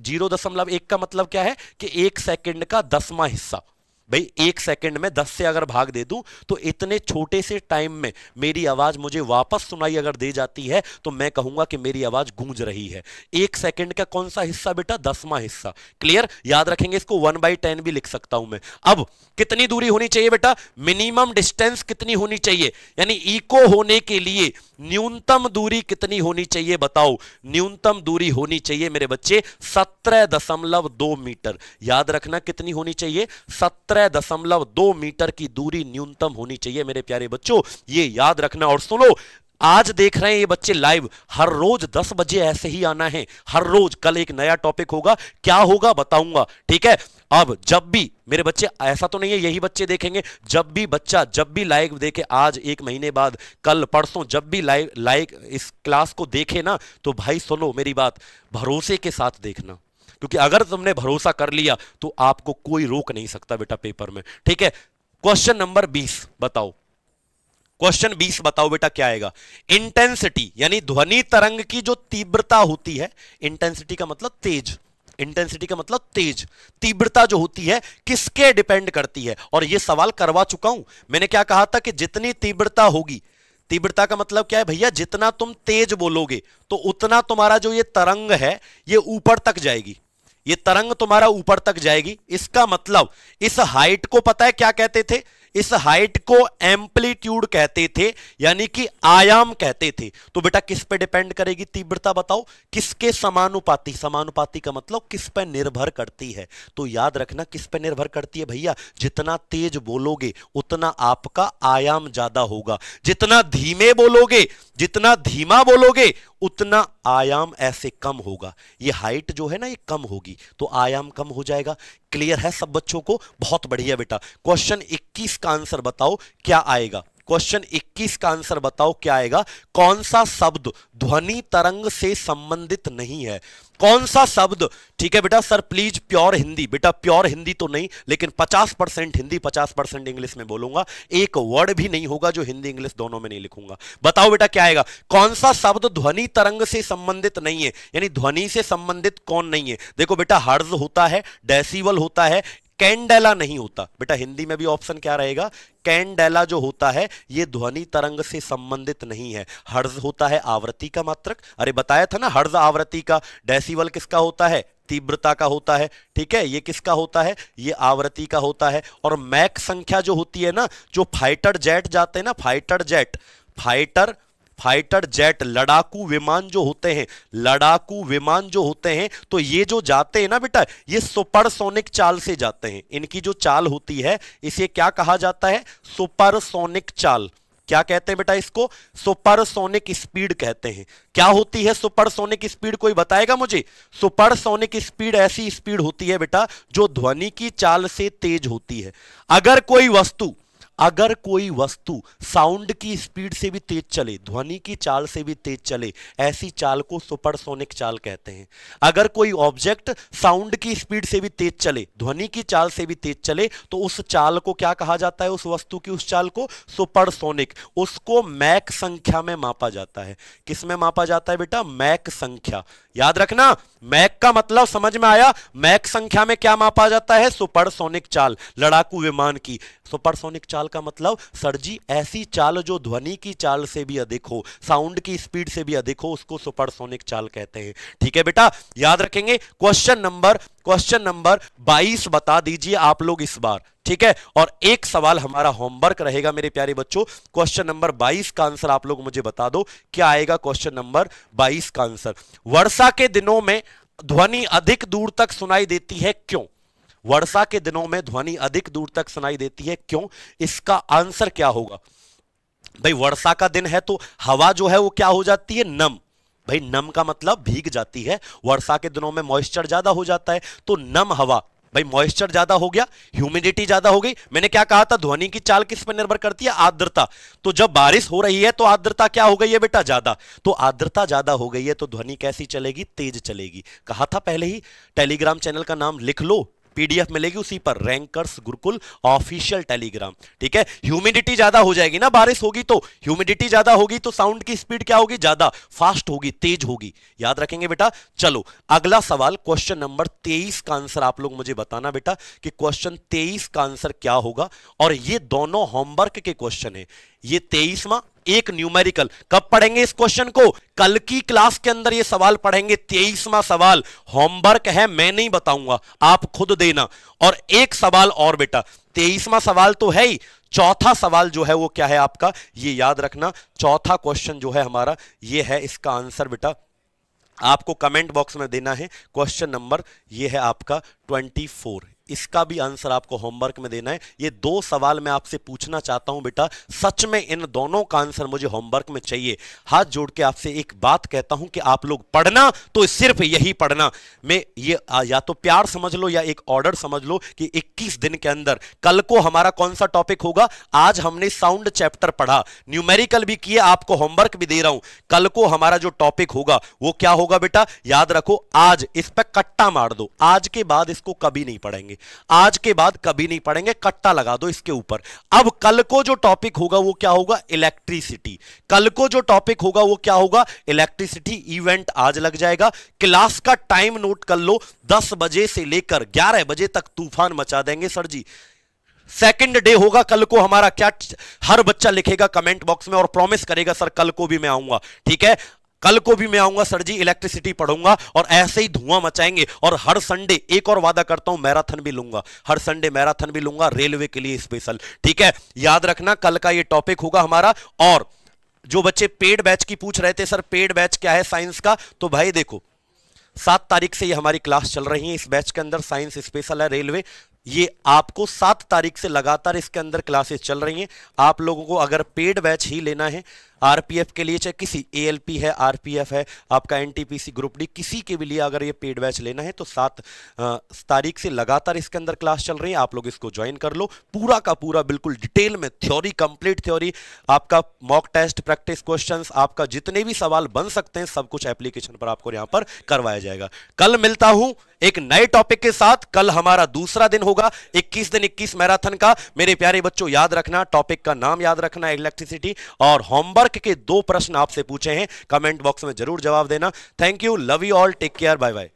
जीरो दशमलव एक का मतलब क्या है कि एक सेकंड का दसवां हिस्सा भाई एक सेकंड में दस से अगर भाग दे दूं तो इतने छोटे से टाइम में मेरी आवाज मुझे वापस सुनाई अगर दे जाती है तो मैं कहूंगा कि मेरी आवाज गूंज रही है एक सेकंड का कौन सा हिस्सा बेटा दसवां हिस्सा क्लियर याद रखेंगे इसको वन बाई टेन भी लिख सकता हूं मैं अब कितनी दूरी होनी चाहिए बेटा मिनिमम डिस्टेंस कितनी होनी चाहिए यानी इको होने के लिए न्यूनतम दूरी कितनी होनी चाहिए बताओ न्यूनतम दूरी होनी चाहिए मेरे बच्चे सत्रह दशमलव दो मीटर याद रखना कितनी होनी चाहिए सत्रह सत्रह दशमलव दो मीटर की दूरी न्यूनतम होनी चाहिए मेरे प्यारे बच्चों ये याद रखना और सुनो आज देख रहे हैं ये बच्चे लाइव हर रोज 10 बजे ऐसे ही आना है हर रोज कल एक नया टॉपिक होगा क्या होगा बताऊंगा ठीक है अब जब भी मेरे बच्चे ऐसा तो नहीं है यही बच्चे देखेंगे जब भी बच्चा जब भी लाइव देखे आज एक महीने बाद कल परसों जब भी लाइव लाइव इस क्लास को देखे ना तो भाई सुनो मेरी बात भरोसे के साथ देखना क्योंकि अगर तुमने भरोसा कर लिया तो आपको कोई रोक नहीं सकता बेटा पेपर में ठीक है क्वेश्चन नंबर बीस बताओ क्वेश्चन बीस बताओ बेटा क्या आएगा इंटेंसिटी यानी ध्वनि तरंग की जो तीव्रता होती है इंटेंसिटी का मतलब तेज इंटेंसिटी का मतलब तेज तीव्रता जो होती है किसके डिपेंड करती है और यह सवाल करवा चुका हूं मैंने क्या कहा था कि जितनी तीव्रता होगी तीव्रता का मतलब क्या है भैया जितना तुम तेज बोलोगे तो उतना तुम्हारा जो ये तरंग है ये ऊपर तक जाएगी ये तरंग तुम्हारा ऊपर तक जाएगी इसका मतलब इस हाइट को पता है क्या कहते थे इस हाइट को एम्पलीट्यूड कहते थे यानी कि आयाम कहते थे तो बेटा किस पे डिपेंड करेगी तीव्रता बताओ किसके समानुपाती समानुपाती का मतलब किस पे निर्भर करती है तो याद रखना किस पे निर्भर करती है भैया जितना तेज बोलोगे उतना आपका आयाम ज्यादा होगा जितना धीमे बोलोगे जितना धीमा बोलोगे उतना आयाम ऐसे कम होगा ये हाइट जो है ना ये कम होगी तो आयाम कम हो जाएगा क्लियर है सब बच्चों को बहुत बढ़िया बेटा क्वेश्चन 21 का आंसर बताओ क्या आएगा क्वेश्चन 21 का आंसर बताओ क्या आएगा कौन सा शब्द ध्वनि तरंग से संबंधित नहीं है कौन सा शब्द ठीक है बेटा सर प्लीज प्योर हिंदी बेटा प्योर हिंदी तो नहीं लेकिन 50 परसेंट हिंदी 50 परसेंट इंग्लिश में बोलूंगा एक वर्ड भी नहीं होगा जो हिंदी इंग्लिश दोनों में नहीं लिखूंगा बताओ बेटा क्या आएगा कौन सा शब्द ध्वनि तरंग से संबंधित नहीं है यानी ध्वनि से संबंधित कौन नहीं है देखो बेटा हर्ज होता है डेसीवल होता है कैंडेला नहीं होता बेटा हिंदी में भी ऑप्शन क्या रहेगा कैंडेला जो होता है ये ध्वनि तरंग से संबंधित नहीं है हर्ज होता है आवृत्ति का मात्रक अरे बताया था ना हर्ज आवृत्ति का डेसिबल किसका होता है तीव्रता का होता है ठीक है ये किसका होता है ये आवृत्ति का होता है और मैक संख्या जो होती है ना जो फाइटर जेट जाते हैं ना fighter jet fighter fighter jet लड़ाकू विमान जो होते हैं लड़ाकू विमान जो होते हैं तो ये जो जाते हैं ना बेटा ये सुपरसोनिक चाल से जाते हैं इनकी जो चाल होती है इसे क्या कहा जाता है सुपरसोनिक चाल क्या कहते हैं बेटा इसको सुपरसोनिक स्पीड कहते हैं क्या होती है सुपरसोनिक स्पीड कोई बताएगा मुझे सुपरसोनिक स्पीड ऐसी स्पीड होती है बेटा जो ध्वनि की चाल से तेज होती है अगर कोई वस्तु अगर कोई वस्तु साउंड की स्पीड से भी तेज चले ध्वनि की चाल से भी तेज चले ऐसी चाल को सुपरसोनिक चाल कहते हैं अगर कोई ऑब्जेक्ट साउंड की स्पीड से भी तेज चले ध्वनि की चाल से भी तेज चले तो उस चाल को क्या कहा जाता है उस वस्तु की उस चाल को सुपरसोनिक उसको मैक संख्या में मापा जाता है किसमें मापा जाता है बेटा मैक संख्या याद रखना मैक का मतलब समझ में आया मैक संख्या में क्या मापा जाता है सुपरसोनिक चाल लड़ाकू विमान की सुपरसोनिक चाल का मतलब सर जी ऐसी चाल जो ध्वनि की चाल से भी अधिक हो साउंड की स्पीड से भी अधिक हो उसको सुपरसोनिक चाल कहते हैं ठीक है बेटा याद रखेंगे क्वेश्चन नंबर क्वेश्चन नंबर 22 बता दीजिए आप लोग इस बार ठीक है और एक सवाल हमारा होमवर्क रहेगा मेरे प्यारे बच्चों क्वेश्चन नंबर 22 का आंसर आप लोग मुझे बता दो क्या आएगा क्वेश्चन नंबर 22 का आंसर वर्षा के दिनों में ध्वनि अधिक दूर तक सुनाई देती है क्यों वर्षा के दिनों में ध्वनि अधिक दूर तक सुनाई देती है क्यों इसका आंसर क्या होगा भाई वर्षा का दिन है तो हवा जो है वो क्या हो जाती है नम भाई नम का मतलब भीग जाती है वर्षा के दिनों में मॉइस्चर ज्यादा हो जाता है तो नम हवा भाई मॉइस्चर ज्यादा हो गया ह्यूमिडिटी ज्यादा हो गई मैंने क्या कहा था ध्वनि की चाल किस पर निर्भर करती है आर्द्रता तो जब बारिश हो रही है तो आर्द्रता क्या हो गई है बेटा ज्यादा तो आर्द्रता ज्यादा हो गई है तो ध्वनि कैसी चलेगी तेज चलेगी कहा था पहले ही टेलीग्राम चैनल का नाम लिख लो पीडीएफ मिलेगी उसी पर रैंकर्स गुरुकुल ऑफिशियल टेलीग्राम ठीक है ह्यूमिडिटी ज्यादा हो जाएगी ना बारिश होगी तो ह्यूमिडिटी ज्यादा होगी तो साउंड की स्पीड क्या होगी ज्यादा फास्ट होगी तेज होगी याद रखेंगे बेटा चलो अगला सवाल क्वेश्चन नंबर तेईस का आंसर आप लोग मुझे बताना बेटा कि क्वेश्चन तेईस का आंसर क्या होगा और ये दोनों होमवर्क के क्वेश्चन है ये तेईसवा एक न्यूमेरिकल कब पढ़ेंगे इस क्वेश्चन को कल की क्लास के अंदर ये सवाल पढ़ेंगे तेईसवा सवाल होमवर्क है मैं नहीं बताऊंगा आप खुद देना और एक सवाल और बेटा तेईसवा सवाल तो है ही चौथा सवाल जो है वो क्या है आपका ये याद रखना चौथा क्वेश्चन जो है हमारा ये है इसका आंसर बेटा आपको कमेंट बॉक्स में देना है क्वेश्चन नंबर ये है आपका 24 इसका भी आंसर आपको होमवर्क में देना है ये दो सवाल मैं आपसे पूछना चाहता हूं बेटा सच में इन दोनों का आंसर मुझे होमवर्क में चाहिए हाथ जोड़ के आपसे एक बात कहता हूं कि आप लोग पढ़ना तो सिर्फ यही पढ़ना मैं ये या तो प्यार समझ लो या एक ऑर्डर समझ लो कि 21 दिन के अंदर कल को हमारा कौन सा टॉपिक होगा आज हमने साउंड चैप्टर पढ़ा न्यूमेरिकल भी किए आपको होमवर्क भी दे रहा हूं कल को हमारा जो टॉपिक होगा वो क्या होगा बेटा याद रखो आज इस पर कट्टा मार दो आज के बाद इसको कभी नहीं पढ़ेंगे आज के बाद कभी नहीं पढ़ेंगे कट्टा लगा दो इसके ऊपर अब कल को जो टॉपिक होगा वो क्या होगा इलेक्ट्रिसिटी कल को जो टॉपिक होगा वो क्या होगा इलेक्ट्रिसिटी इवेंट आज लग जाएगा क्लास का टाइम नोट कर लो दस बजे से लेकर ग्यारह बजे तक तूफान मचा देंगे सर जी सेकेंड डे होगा कल को हमारा क्या हर बच्चा लिखेगा कमेंट बॉक्स में और प्रॉमिस करेगा सर कल को भी मैं आऊंगा ठीक है कल को भी मैं आऊंगा सर जी इलेक्ट्रिसिटी पढ़ूंगा और ऐसे ही धुआं मचाएंगे और हर संडे एक और वादा करता हूं मैराथन भी लूंगा हर संडे मैराथन भी लूंगा रेलवे के लिए स्पेशल ठीक है याद रखना कल का ये टॉपिक होगा हमारा और जो बच्चे पेड बैच की पूछ रहे थे सर पेड बैच क्या है साइंस का तो भाई देखो सात तारीख से ये हमारी क्लास चल रही है इस बैच के अंदर साइंस स्पेशल है रेलवे ये आपको सात तारीख से लगातार इसके अंदर क्लासेस चल रही हैं आप लोगों को अगर पेड बैच ही लेना है आरपीएफ के लिए चाहे किसी एएलपी है आरपीएफ है आपका एनटीपीसी ग्रुप डी किसी के भी लिए अगर ये पेड बैच लेना है तो सात तारीख से लगातार इसके अंदर क्लास चल रही है आप लोग इसको ज्वाइन कर लो पूरा का पूरा बिल्कुल डिटेल में थ्योरी कंप्लीट थ्योरी आपका मॉक टेस्ट प्रैक्टिस क्वेश्चन आपका जितने भी सवाल बन सकते हैं सब कुछ एप्लीकेशन पर आपको यहां पर करवाया जाएगा कल मिलता हूं एक नए टॉपिक के साथ कल हमारा दूसरा दिन होगा 21 दिन 21 मैराथन का मेरे प्यारे बच्चों याद रखना टॉपिक का नाम याद रखना इलेक्ट्रिसिटी और होमवर्क तक के दो प्रश्न आपसे पूछे हैं कमेंट बॉक्स में जरूर जवाब देना thank you love you all take care bye bye